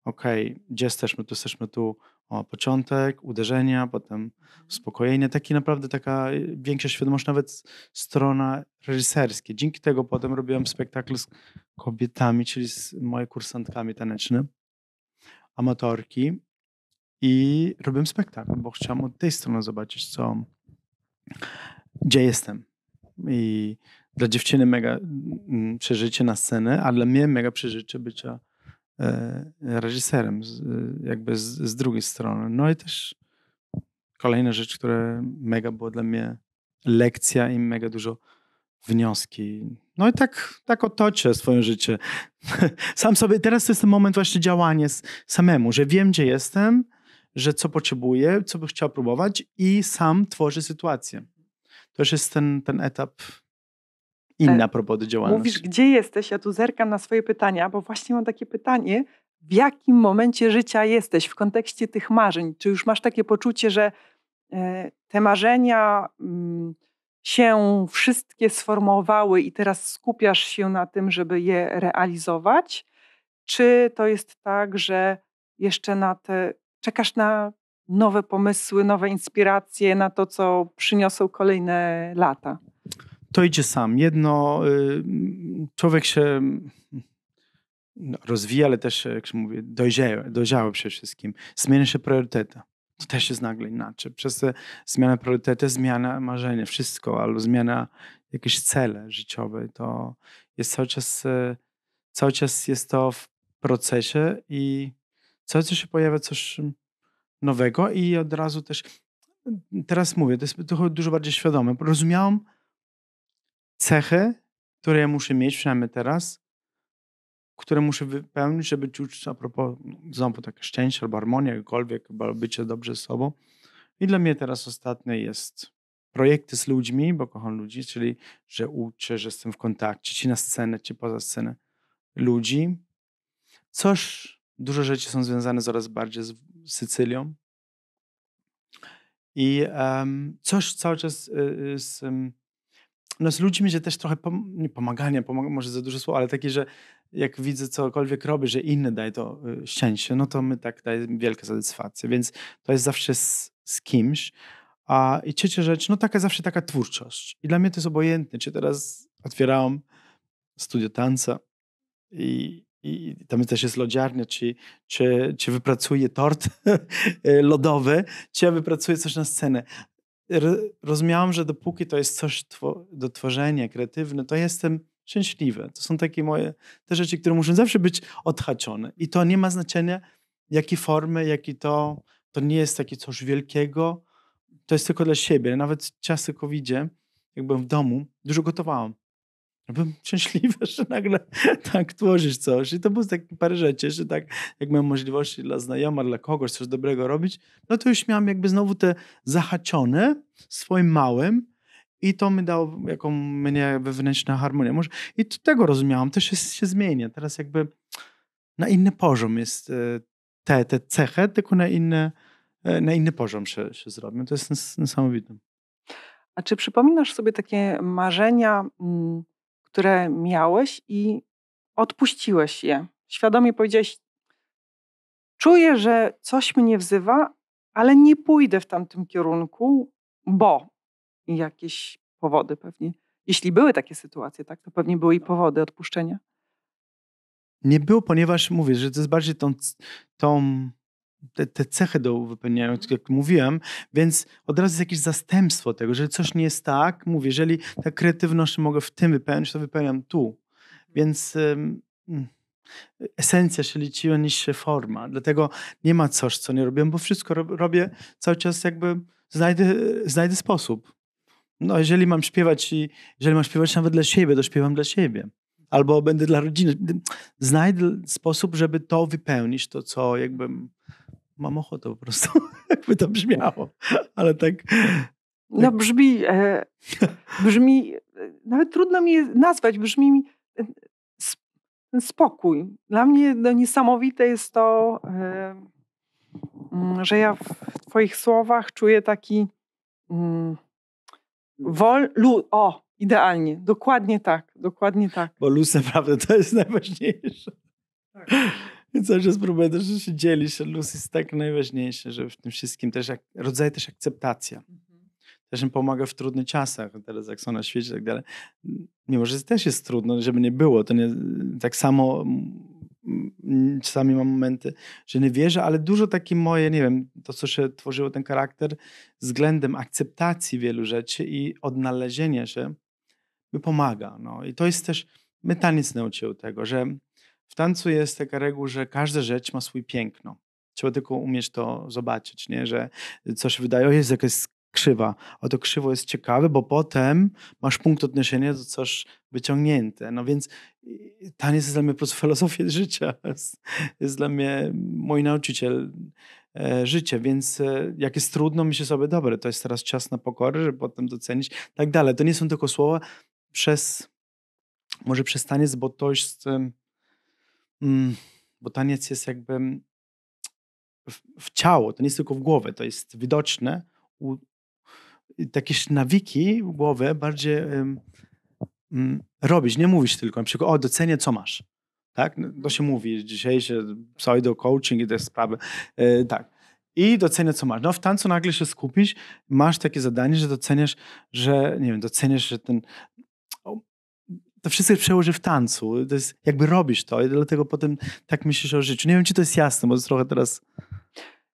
ok, gdzie jesteśmy, tu jesteśmy tu, o, początek, uderzenia, potem uspokojenie, mhm. taki naprawdę taka y, większa świadomość, nawet strona reżyserskie. Dzięki tego potem robiłem spektakl z kobietami, czyli z moimi kursantkami tanecznymi, amatorki i robiłem spektakl, bo chciałem od tej strony zobaczyć, co, gdzie jestem. I dla dziewczyny mega mm, mm, przeżycie na scenę, a dla mnie mega przeżycie bycia E, e, reżyserem, e, jakby z, z, drugiej strony. No i też kolejna rzecz, która mega była dla mnie lekcja i mega dużo wnioski. No i tak, tak otoczę swoje życie. Sam sobie, teraz to jest ten moment właśnie działania samemu, że wiem, gdzie jestem, że co potrzebuję, co bym chciał próbować i sam tworzę sytuację. To już jest ten, ten etap inna tak. propozycja działalności. Mówisz, gdzie jesteś? Ja tu zerkam na swoje pytania, bo właśnie mam takie pytanie. W jakim momencie życia jesteś w kontekście tych marzeń? Czy już masz takie poczucie, że e, te marzenia mm, się wszystkie sformułowały i teraz skupiasz się na tym, żeby je realizować? Czy to jest tak, że jeszcze na te, czekasz na nowe pomysły, nowe inspiracje, na to, co przyniosą kolejne lata? to idzie sam. Jedno, y, człowiek się no, rozwija, ale też, jak się mówi, dojrzeje, dojrzały przede wszystkim. Zmienia się priorytety. To też jest nagle inaczej. Przez te zmianę priorytety, zmiana marzenia, wszystko, albo zmiana jakieś cele życiowe. To jest cały czas, y, cały czas jest to w procesie i cały czas się pojawia coś nowego i od razu też, teraz mówię, to jest dużo bardziej świadome. Rozumiałam, cechy, które ja muszę mieć, przynajmniej teraz, które muszę wypełnić, żeby czuć a propos no, znowu takie szczęście albo harmonię, jakkolwiek, albo bycie dobrze z sobą. I dla mnie teraz ostatnie jest projekty z ludźmi, bo kocham ludzi, czyli że uczę, że jestem w kontakcie, ci na scenę, ci poza scenę ludzi. Coś, dużo rzeczy są związane coraz bardziej z Sycylią. I um, coś cały czas y, y, z, z no z ludźmi, że też trochę pom nie pomaganie, może za dużo słowa, ale takie, że jak widzę cokolwiek robię, że inny daje to y, szczęście, no to my tak daje wielka satysfakcja, więc to jest zawsze z, z kimś. A i trzecia rzecz, no taka zawsze taka twórczość. I dla mnie to jest obojętne, czy teraz otwierałam studio tanca i, i tam też jest lodziarnia, czy, czy, czy wypracuję tort y, lodowy, czy ja wypracuję coś na scenę rozumiałam, że dopóki to jest coś do tworzenia, kreatywne, to jestem szczęśliwy. To są takie moje te rzeczy, które muszą zawsze być odhaczone. I to nie ma znaczenia, jakie formy, jaki to. To nie jest takie coś wielkiego. To jest tylko dla siebie. Nawet czasy covid jak byłem w domu, dużo gotowałam. Byłem szczęśliwy, że nagle tak tworzysz coś. I to był taki parę rzeczy, że tak jak miałem możliwości dla znajoma, dla kogoś coś dobrego robić, no to już miałem jakby znowu te zahaczone swoim małym i to mi dało jaką mnie wewnętrzna harmonię. Może, I to tego rozumiałam, też się, się zmienia. Teraz jakby na inny poziom jest e, te, te cechy, tylko na inny, e, na inny poziom się, się zrobią. To jest niesamowite. A czy przypominasz sobie takie marzenia mm, które miałeś i odpuściłeś je. Świadomie powiedziałeś: Czuję, że coś mnie wzywa, ale nie pójdę w tamtym kierunku, bo jakieś powody pewnie. Jeśli były takie sytuacje, tak, to pewnie były i no. powody odpuszczenia. Nie było, ponieważ mówię, że to jest bardziej tą, tą te, te cechy do wypełniania, tak jak mówiłem, więc od razu jest jakieś zastępstwo tego, że coś nie jest tak, mówię, jeżeli ta kreatywność mogę w tym wypełnić, to wypełniam tu. Więc mm, esencja się liczyła niż się forma, dlatego nie ma coś, co nie robię, bo wszystko robię cały czas jakby znajdę, znajdę sposób. No, jeżeli mam śpiewać i jeżeli mam śpiewać nawet dla siebie, to śpiewam dla siebie. Albo będę dla rodziny. Znajdę sposób, żeby to wypełnić, to co jakby mam ochotę po prostu, jakby to brzmiało, ale tak... No tak. brzmi, e, brzmi, e, nawet trudno mi nazwać, brzmi mi e, ten spokój. Dla mnie no, niesamowite jest to, e, mm, że ja w twoich słowach czuję taki mm, wol, lu, o, idealnie, dokładnie tak, dokładnie tak. Bo luz naprawdę to jest najważniejsze. Tak. I cały czas próbuję też się dzielić. Luz jest tak najważniejsze, że w tym wszystkim też jak, rodzaj też akceptacja. Mhm. Też im pomaga w trudnych czasach, teraz jak są na świecie i tak dalej. Mimo, że też jest trudno, żeby nie było. To nie, tak samo czasami mam momenty, że nie wierzę, ale dużo takie moje, nie wiem, to co się tworzyło ten charakter względem akceptacji wielu rzeczy i odnalezienia się mi pomaga. No. I to jest też, nic taniec nauczył tego, że w tancu jest taka reguła, że każda rzecz ma swój piękno. Trzeba tylko umieć to zobaczyć, nie? że y, coś wydaje, jest jakaś krzywa. A to krzywo jest ciekawe, bo potem masz punkt odniesienia do coś wyciągnięte. No więc taniec jest dla mnie po prostu filozofią życia. Jest dla mnie mój nauczyciel e, więc e, jak jest trudno, myślę sobie, dobre, to jest teraz czas na pokory, żeby potem docenić, tak dalej. To nie są tylko słowa przez, może przez taniec, bo to jest... E, Mm, bo taniec jest jakby w, w ciało, to nie jest tylko w głowie, to jest widoczne. U, takie tak nawiki głowy bardziej um, mm, robisz, nie mówisz tylko, na przykład o docenię co masz. Tak? No, to się mówi dzisiaj, że pseudo coaching i te sprawy. E, tak. I docenię, co masz. No w tancu nagle się skupisz, masz takie zadanie, że doceniasz, że nie wiem, doceniasz, że ten to wszystko przełoży w tancu. To jest, jakby robisz to i dlatego potem tak myślisz o życiu. Nie wiem, czy to jest jasne, bo trochę teraz...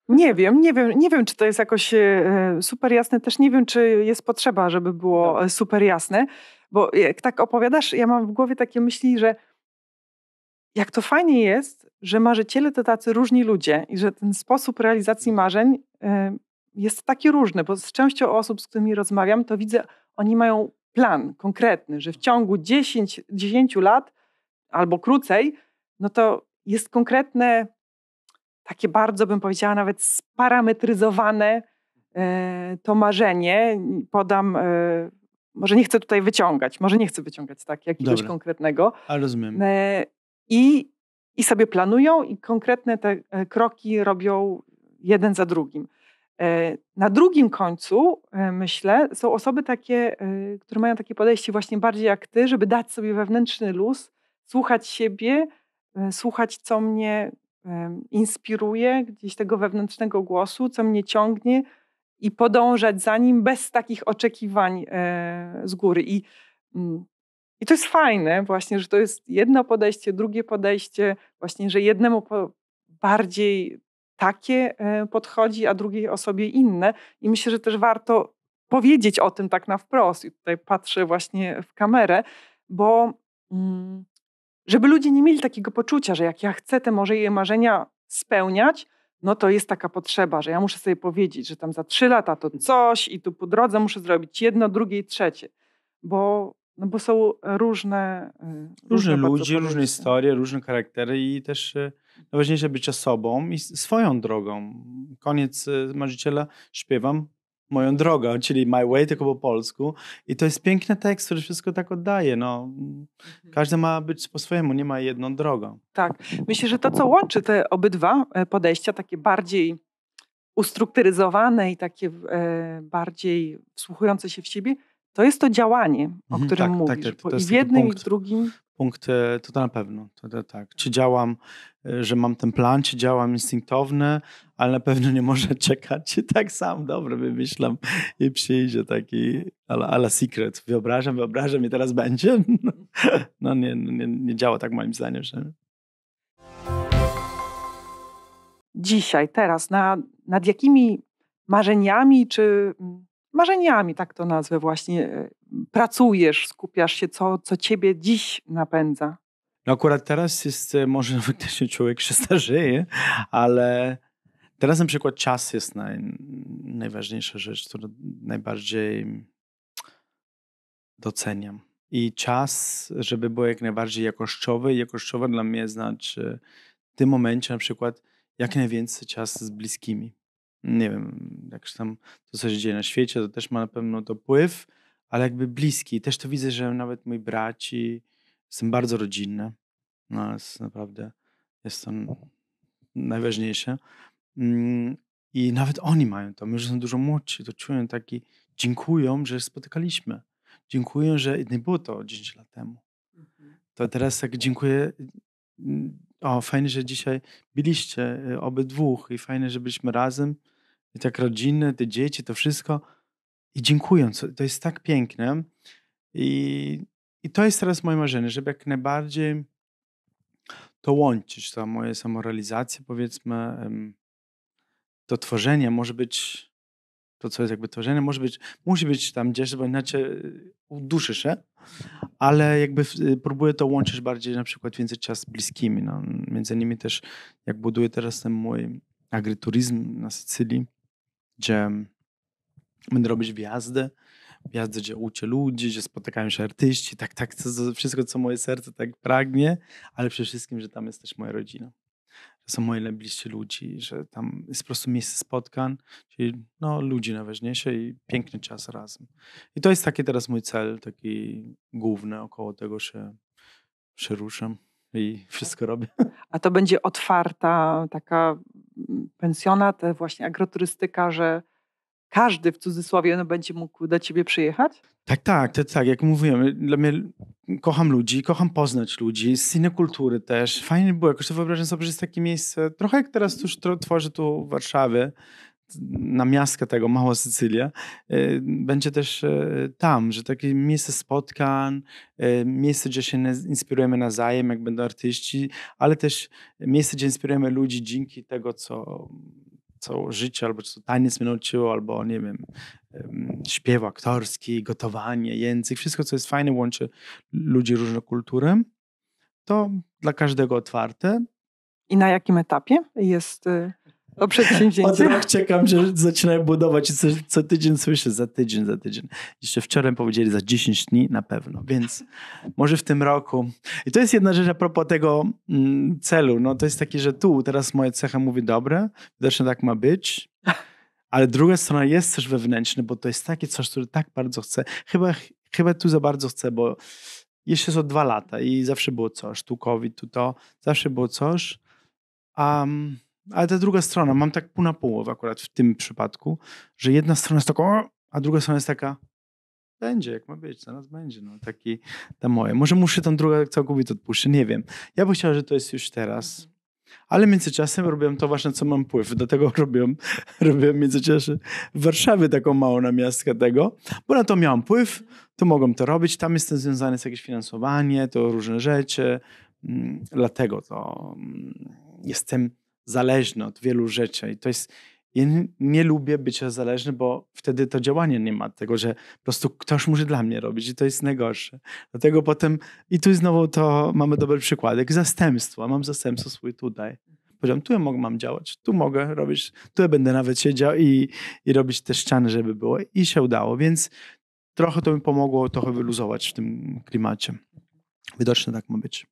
Nie wiem, nie wiem, nie wiem, czy to jest jakoś e, super jasne. Też nie wiem, czy jest potrzeba, żeby było tak. e, super jasne, bo jak tak opowiadasz, ja mam w głowie takie myśli, że jak to fajnie jest, że marzyciele to tacy różni ludzie i że ten sposób realizacji mm. marzeń e, jest taki różny, bo z częścią osób, z którymi rozmawiam, to widzę, oni mają plan konkretny, że w ciągu 10, 10 lat albo krócej, no to jest konkretne, takie bardzo bym powiedziała, nawet sparametryzowane e, to marzenie. Podam, e, może nie chcę tutaj wyciągać, może nie chcę wyciągać tak jakiegoś Dobra. konkretnego. rozumiem. E, i, I sobie planują i konkretne te e, kroki robią jeden za drugim. E, na drugim końcu, e, myślę, są osoby takie, e, które mają takie podejście właśnie bardziej jak ty, żeby dać sobie wewnętrzny luz, słuchać siebie, słuchać, co mnie inspiruje, gdzieś tego wewnętrznego głosu, co mnie ciągnie i podążać za nim bez takich oczekiwań z góry. I, mm, i to jest fajne właśnie, że to jest jedno podejście, drugie podejście, właśnie, że jednemu bardziej takie e, podchodzi, a drugiej osobie inne. I myślę, że też warto powiedzieć o tym tak na wprost. I tutaj patrzę właśnie w kamerę, bo mm, żeby ludzie nie mieli takiego poczucia, że jak ja chcę te może je marzenia spełniać, no to jest taka potrzeba, że ja muszę sobie powiedzieć, że tam za trzy lata to mm. coś i tu po drodze muszę zrobić jedno, drugie i trzecie. Bo no bo są różne. E, różne, różne ludzie, różne historie, różne charaktery i też e, Najważniejsze bycie sobą i swoją drogą. Koniec y, marzyciela śpiewam moją drogę, czyli My Way, tylko po polsku. I to jest piękny tekst, który wszystko tak oddaje. No, mhm. każdy ma być po swojemu, nie ma jedną drogą. Tak. Myślę, że to, co łączy te obydwa e, podejścia, takie bardziej ustrukturyzowane i takie e, bardziej wsłuchujące się w siebie, to jest to działanie, o mhm, którym tak, mówisz. Tak, to, I w jednym, punkt, i w drugim. Punkt e, to, na pewno, to, to, tak. Czy działam, e, że mam ten plan, czy działam instynktowny, ale na pewno nie może czekać. Tak sam, dobrze wymyślam i przyjdzie taki ala, sekret. secret. Wyobrażam, wyobrażam i teraz będzie. No, no nie, no nie, nie działa tak moim zdaniem. Że... Dzisiaj, teraz, na, nad jakimi marzeniami czy mm, marzeniami, tak to nazwę właśnie, e, pracujesz, skupiasz się, co, co ciebie dziś napędza? No akurat teraz jest, e, może faktycznie człowiek się starzeje, ale teraz na przykład czas jest naj, najważniejsza rzecz, którą najbardziej doceniam. I czas, żeby był jak najbardziej jakościowy. Jakościowy dla mnie znaczy w tym momencie na przykład jak najwięcej czasu z bliskimi nie wiem, jak tam to, co się dzieje na świecie, to też ma na pewno dopływ, ale jakby bliski. Też to widzę, że nawet mój braci są bardzo rodzinne. No, jest naprawdę jest to mhm. najważniejsze. Mm, I nawet oni mają to. My już są dużo młodsi, to czują taki, dziękują, że spotykaliśmy. Dziękuję, że nie było to 10 lat temu. Mhm. To teraz tak dziękuję. Mm, o, fajnie, że dzisiaj byliście y, obydwóch i fajnie, że byliśmy razem. I tak rodziny, te dzieci, to wszystko. I dziękując, to jest tak piękne. I, i to jest teraz moje marzenie, żeby jak najbardziej to łączyć, ta moja samorealizacja, powiedzmy, to tworzenie może być, to co jest jakby tworzenie, może być, musi być tam gdzieś, bo inaczej e, uduszy się, ale jakby y, próbuję to łączyć bardziej na przykład więcej czas z bliskimi. No, między innymi też jak buduję teraz ten mój agryturizm na Sycylii, gdzie mm, będę robić wjazdy, wjazdy, gdzie uczę ludzi, gdzie spotykają się artyści, tak, tak, to, wszystko, co moje serce tak pragnie, ale przede wszystkim, że tam jest też moja rodzina. Że są moi najbliżsi ludzi, że tam jest po prostu miejsce spotkań, czyli no, ludzi najważniejsze i piękny czas razem. I to jest taki teraz mój cel, taki główny, około tego się, się ruszam i wszystko robię. A to będzie otwarta, taka pensjonat, e, właśnie agroturystyka, że każdy w cudzysłowie no, będzie mógł do ciebie przyjechać? Tak, tak, to, tak, tak, jak mówiłem, y, dla mnie kocham ludzi, kocham poznać ludzi, z innej kultury też. Fajnie było, jakoś to wyobrażam sobie, że jest takie miejsce, trochę jak teraz tuż tworzy tu Warszawy, na miastkę tego, Mała Sycylia, y, będzie też y, tam, że takie miejsce spotkań, y, miejsce, gdzie się inspirujemy nawzajem, jak będą artyści, ale też miejsce, gdzie inspirujemy ludzi dzięki tego, co, co życie, albo co taniec mnie nauczyło, albo nie wiem, śpiew aktorski, gotowanie, język, wszystko, co jest fajne, łączy ludzi różne kultury, to dla każdego otwarte. I na jakim etapie jest o przedsięwzięciu. Od rok czekam, że zaczynają budować i co, co, tydzień słyszę, za tydzień, za tydzień. Jeszcze wczoraj powiedzieli za 10 dni na pewno, więc może w tym roku. I to jest jedna rzecz a propos tego mm, celu. No to jest taki, że tu teraz moje cecha mówi dobre, widocznie tak ma być. Ale druga strona jest też wewnętrzna, bo to jest takie coś, które tak bardzo chcę. Chyba, chyba tu za bardzo chcę, bo jeszcze są dwa lata i zawsze było coś. Tu COVID, tu to. Zawsze było coś. Um, ale ta druga strona, mam tak pół na połowę akurat w tym przypadku, że jedna strona jest taka, a druga strona jest taka, będzie, jak ma być, zaraz będzie. No, taki ta moje. Może muszę tą drugą całkowicie odpuścić, nie wiem. Ja bym chciała, że to jest już teraz. Ale międzyczasem robiłem to właśnie, co mam wpływ. Dlatego robiłem, robiłem międzyczasie w Warszawie taką małą namiastkę tego, bo na to miałem wpływ, to mogłem to robić. Tam jestem związany z jakieś finansowanie, to różne rzeczy. Mm, dlatego to mm, jestem zależny od wielu rzeczy. I to jest. Ja nie lubię być zależny, bo wtedy to działanie nie ma tego, że po prostu ktoś musi dla mnie robić i to jest najgorsze. Dlatego potem, i tu znowu to mamy dobry przykład, jak zastępstwo. Mam zastępstwo swój tutaj. Powiedziałem, tu ja mogę, mam działać, tu mogę robić, tu ja będę nawet siedział i, i robić te ściany, żeby było. I się udało, więc trochę to mi pomogło trochę wyluzować w tym klimacie. Widocznie tak ma być.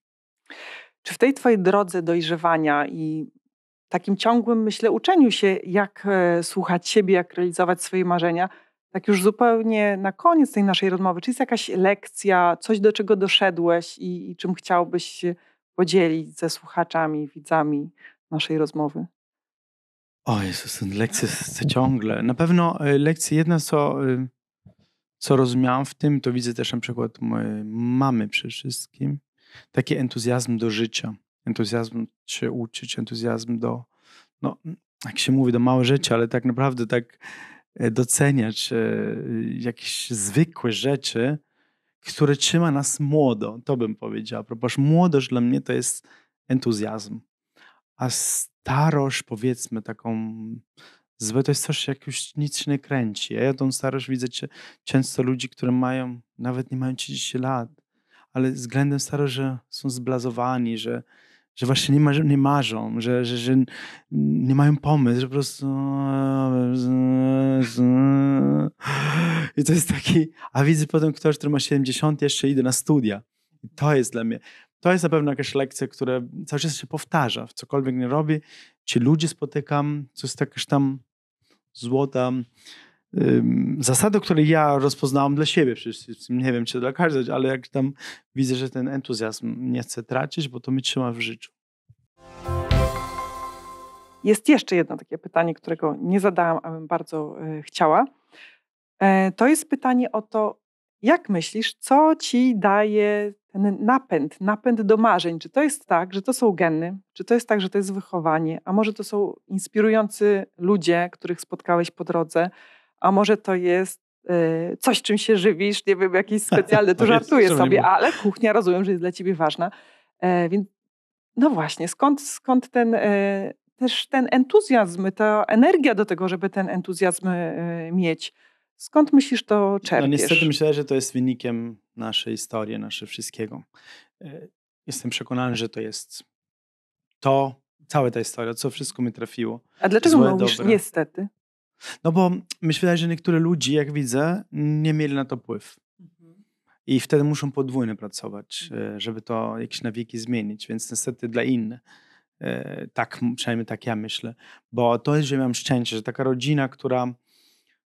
Czy w tej twojej drodze dojrzewania i takim ciągłym, myślę, uczeniu się, jak e, słuchać siebie, jak realizować swoje marzenia. Tak już zupełnie na koniec tej naszej rozmowy, czy jest jakaś lekcja, coś do czego doszedłeś i, i czym chciałbyś się podzielić ze słuchaczami, widzami naszej rozmowy? O Jezus, lekcje ciągle. Na pewno e, lekcje, jedna co, e, co rozumiałam w tym, to widzę też na przykład mojej mamy przede wszystkim, taki entuzjazm do życia entuzjazm się uczyć, entuzjazm do, no, jak się mówi, do małe rzeczy, ale tak naprawdę tak e, doceniać e, jakieś zwykłe rzeczy, które trzyma nas młodo. To bym powiedział. Ponieważ młodość dla mnie to jest entuzjazm. A starość, powiedzmy, taką złe, to jest coś, jak już nic się nie kręci. Ja tą starość widzę często ludzi, które mają, nawet nie mają 30 lat, ale względem starość, że są zblazowani, że że właśnie nie, ma, nie marzą, że, że, że nie mają pomysłu, że po prostu. I to jest taki. A widzę potem ktoś, który ma 70, jeszcze idę na studia. I to jest dla mnie. To jest na pewno jakaś lekcja, która cały czas się powtarza. W cokolwiek nie robi, ci ludzie spotykam, coś tak jakaś tam złota zasady, które ja rozpoznałam dla siebie, przecież nie wiem, czy dla każdego, ale jak tam widzę, że ten entuzjazm nie chcę tracić, bo to mi trzyma w życiu. Jest jeszcze jedno takie pytanie, którego nie zadałam, a bym bardzo e, chciała. E, to jest pytanie o to, jak myślisz, co ci daje ten napęd, napęd do marzeń? Czy to jest tak, że to są geny? Czy to jest tak, że to jest wychowanie? A może to są inspirujący ludzie, których spotkałeś po drodze? a może to jest e, coś, czym się żywisz, nie wiem, jakiś specjalny, tu żartuję sobie, ale kuchnia rozumiem, że jest dla ciebie ważna. E, więc no właśnie, skąd, skąd ten, e, też ten entuzjazm, ta energia do tego, żeby ten entuzjazm mieć? Skąd myślisz to czerpiesz? No niestety myślę, że to jest wynikiem naszej historii, naszego wszystkiego. Jestem przekonany, że to jest to, cała ta historia, co wszystko mi trafiło. A dlaczego Złe, mówisz dobre. niestety? No bo myślę, że niektóre ludzie, jak widzę, nie mieli na to wpływ. I wtedy muszą podwójnie pracować, mhm. e, żeby to jakieś wieki zmienić, więc niestety dla innych. E, tak, przynajmniej tak ja myślę. Bo to jest, że miałem szczęście, że taka rodzina, która,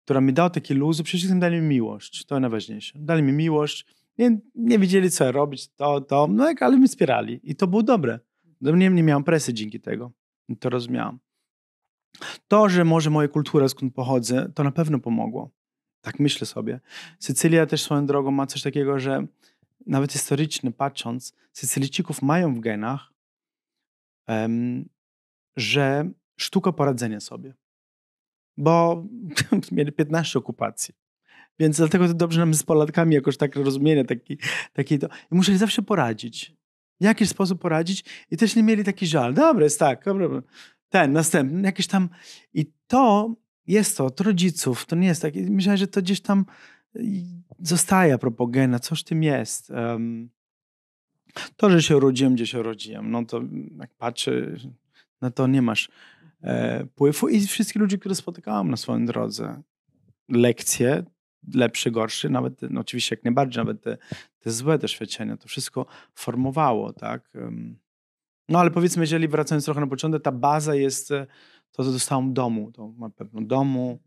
która mi dała takie luz, przede wszystkim dali mi miłość. To najważniejsze. Dali mi miłość. Nie, nie wiedzieli, co robić, to, to, no ale mi wspierali. I to było dobre. Do no, mnie nie miałem presji dzięki tego. I to rozumiałam. To, że może moja kultura, skąd pochodzę, to na pewno pomogło. Tak myślę sobie. Sycylia też swoją drogą ma coś takiego, że nawet historycznie patrząc, Sycylijczyków mają w genach, um, że sztuka poradzenia sobie. Bo mieli 15 okupacji. Więc dlatego to dobrze nam z Polatkami jakoś tak rozumienie taki, taki to. I musieli zawsze poradzić. W jakiś sposób poradzić i też nie mieli taki żal. Dobra, jest tak, dobra ten, następny, jakieś tam. I to jest to od rodziców, to nie jest takie. że to gdzieś tam y, zostaje propaganda coś tym jest. Um, to, że się urodziłem, gdzie się urodziłem, no to mm, jak patrzę, na to nie masz e, wpływu. I wszystkich ludzi, które spotykałem na swojej drodze, lekcje, lepszy, gorszy, nawet no oczywiście jak najbardziej, nawet te, te złe doświadczenia, to wszystko formowało, tak? Um, no ale powiedzmy, jeżeli wracając trochę na początek, ta baza jest e, to, co dostałam domu. To pewno domu,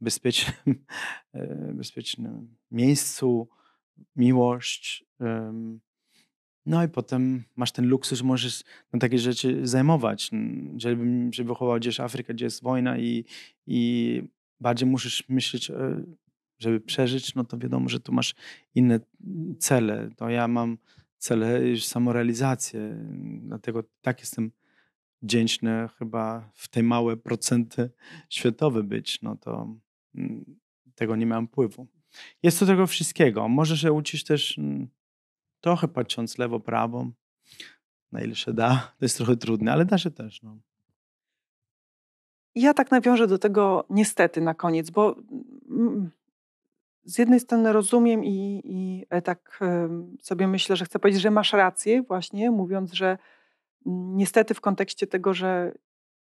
bezpiecznym, e, bezpiecznym miejscu, miłość. No i potem masz ten luksus, możesz na takie rzeczy zajmować. Jeżeli bym się wychował gdzieś Afryka, gdzie jest wojna i, i bardziej musisz myśleć, e, żeby przeżyć, no to wiadomo, że tu masz inne cele. To ja mam cele samorealizację. Dlatego tak jestem wdzięczny chyba w te małe procenty światowe być, no to mm, tego nie mam wpływu. Jest to tego wszystkiego. Może się uczyć też mm, trochę patrząc lewo, prawo, na ile się da. To jest trochę trudne, ale da się też. No. Ja tak nawiążę do tego niestety na koniec, bo mm, z jednej strony rozumiem i, i e, tak sobie myślę, że chcę powiedzieć, że masz rację, właśnie mówiąc, że mm, niestety w kontekście tego, że,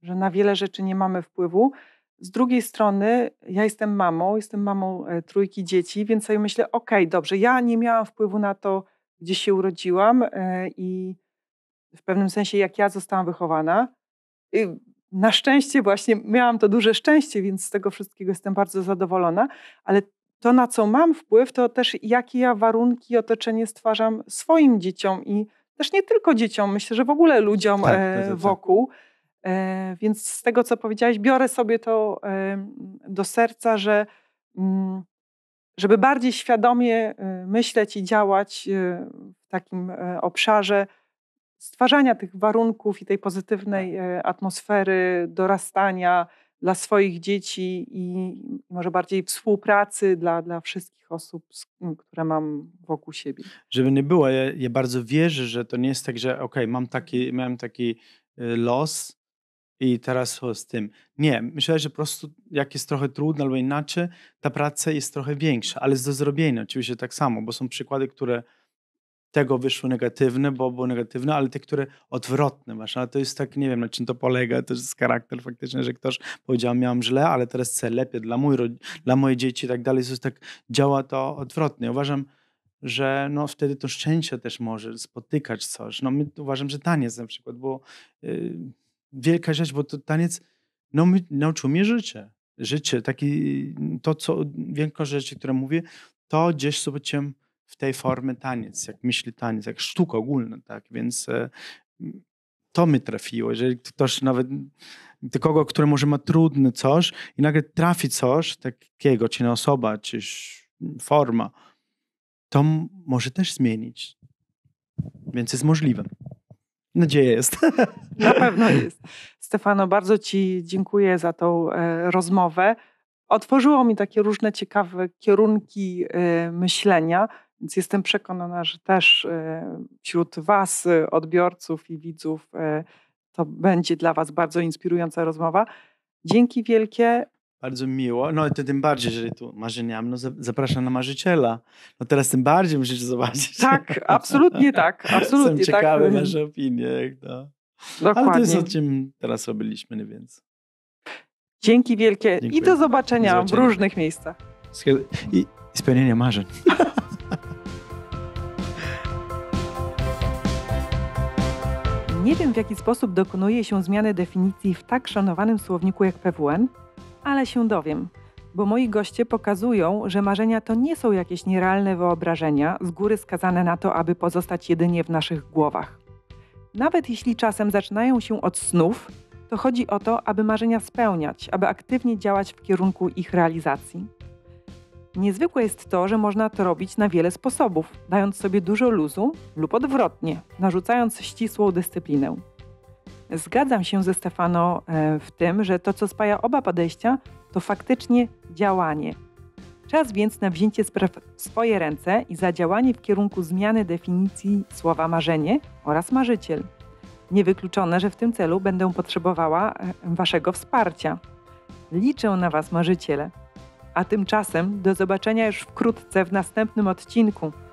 że na wiele rzeczy nie mamy wpływu. Z drugiej strony, ja jestem mamą, jestem mamą e, trójki dzieci, więc sobie myślę, okej, okay, dobrze, ja nie miałam wpływu na to, gdzie się urodziłam e, i w pewnym sensie, jak ja zostałam wychowana. Y, na szczęście, właśnie miałam to duże szczęście, więc z tego wszystkiego jestem bardzo zadowolona, ale to, na co mam wpływ, to też jakie ja warunki i otoczenie stwarzam swoim dzieciom i też nie tylko dzieciom, myślę, że w ogóle ludziom tak, e, tak, tak, tak. wokół. E, więc z tego, co powiedziałaś, biorę sobie to e, do serca, że m, mm, żeby bardziej świadomie e, myśleć i działać e, w takim e, obszarze stwarzania tych warunków i tej pozytywnej atmosfery dorastania, dla swoich dzieci i może bardziej współpracy dla, dla wszystkich osób, które mam wokół siebie. Żeby nie było, ja, ja bardzo wierzę, że to nie jest tak, że ok, mam taki, mhm. miałem taki y, los i teraz z tym. Nie, myślę, że po prostu jak jest trochę trudno albo inaczej, ta praca jest trochę większa, ale jest do zrobienia oczywiście tak samo, bo są przykłady, które tego wyszły negatywne, bo było negatywne, ale te, które odwrotne masz. Ale to jest tak, nie wiem, na czym to polega, to jest charakter faktycznie, że ktoś powiedział, miałam źle, ale teraz chcę lepiej dla, mój, dla moje dzieci i tak dalej. To tak działa to odwrotnie. Uważam, że no wtedy to szczęście też może spotykać coś. No my, uważam, że taniec na przykład, bo yy, wielka rzecz, bo to taniec no, my, nauczył mnie życie. Życie, taki, to co, większość rzeczy, które mówię, to gdzieś zobaczyłem w tej formie taniec, jak myśli taniec, jak sztuka ogólna, tak? Więc e, to mi trafiło, jeżeli ktoś nawet do kogo, który może ma trudne coś i nagle trafi coś takiego, czy na osoba, czy forma, to może też zmienić. Więc jest możliwe. Nadzieja jest. Na pewno jest. Stefano, bardzo Ci dziękuję za tą e, rozmowę. Otworzyło mi takie różne ciekawe kierunki e, myślenia. Więc jestem przekonana, że też e, wśród Was, e, odbiorców i widzów, e, to będzie dla Was bardzo inspirująca rozmowa. Dzięki wielkie. Bardzo miło. No i to tym bardziej, jeżeli tu marzeniami, no zapraszam na marzyciela. No teraz tym bardziej musisz zobaczyć. Tak, absolutnie tak. Absolutnie Są tak. ciekawe tak. wasze opinie. Jak to. No. Dokładnie. Ale to jest o czym teraz robiliśmy, nie no więc. Dzięki wielkie Dziękuję. i do zobaczenia, do zobaczenia, w różnych miejscach. I spełnienia marzeń. Nie wiem, w jaki sposób dokonuje się zmiany definicji w tak szanowanym słowniku jak PWN, ale się dowiem, bo moi goście pokazują, że marzenia to nie są jakieś nierealne wyobrażenia, z góry skazane na to, aby pozostać jedynie w naszych głowach. Nawet jeśli czasem zaczynają się od snów, to chodzi o to, aby marzenia spełniać, aby aktywnie działać w kierunku ich realizacji. Niezwykłe jest to, że można to robić na wiele sposobów, dając sobie dużo luzu lub odwrotnie, narzucając ścisłą dyscyplinę. Zgadzam się ze Stefano e, w tym, że to, co spaja oba podejścia, to faktycznie działanie. Czas więc na wzięcie spraw w swoje ręce i zadziałanie w kierunku zmiany definicji słowa marzenie oraz marzyciel. Niewykluczone, że w tym celu będę potrzebowała e, Waszego wsparcia. Liczę na Was, marzyciele a tymczasem do zobaczenia już wkrótce w następnym odcinku.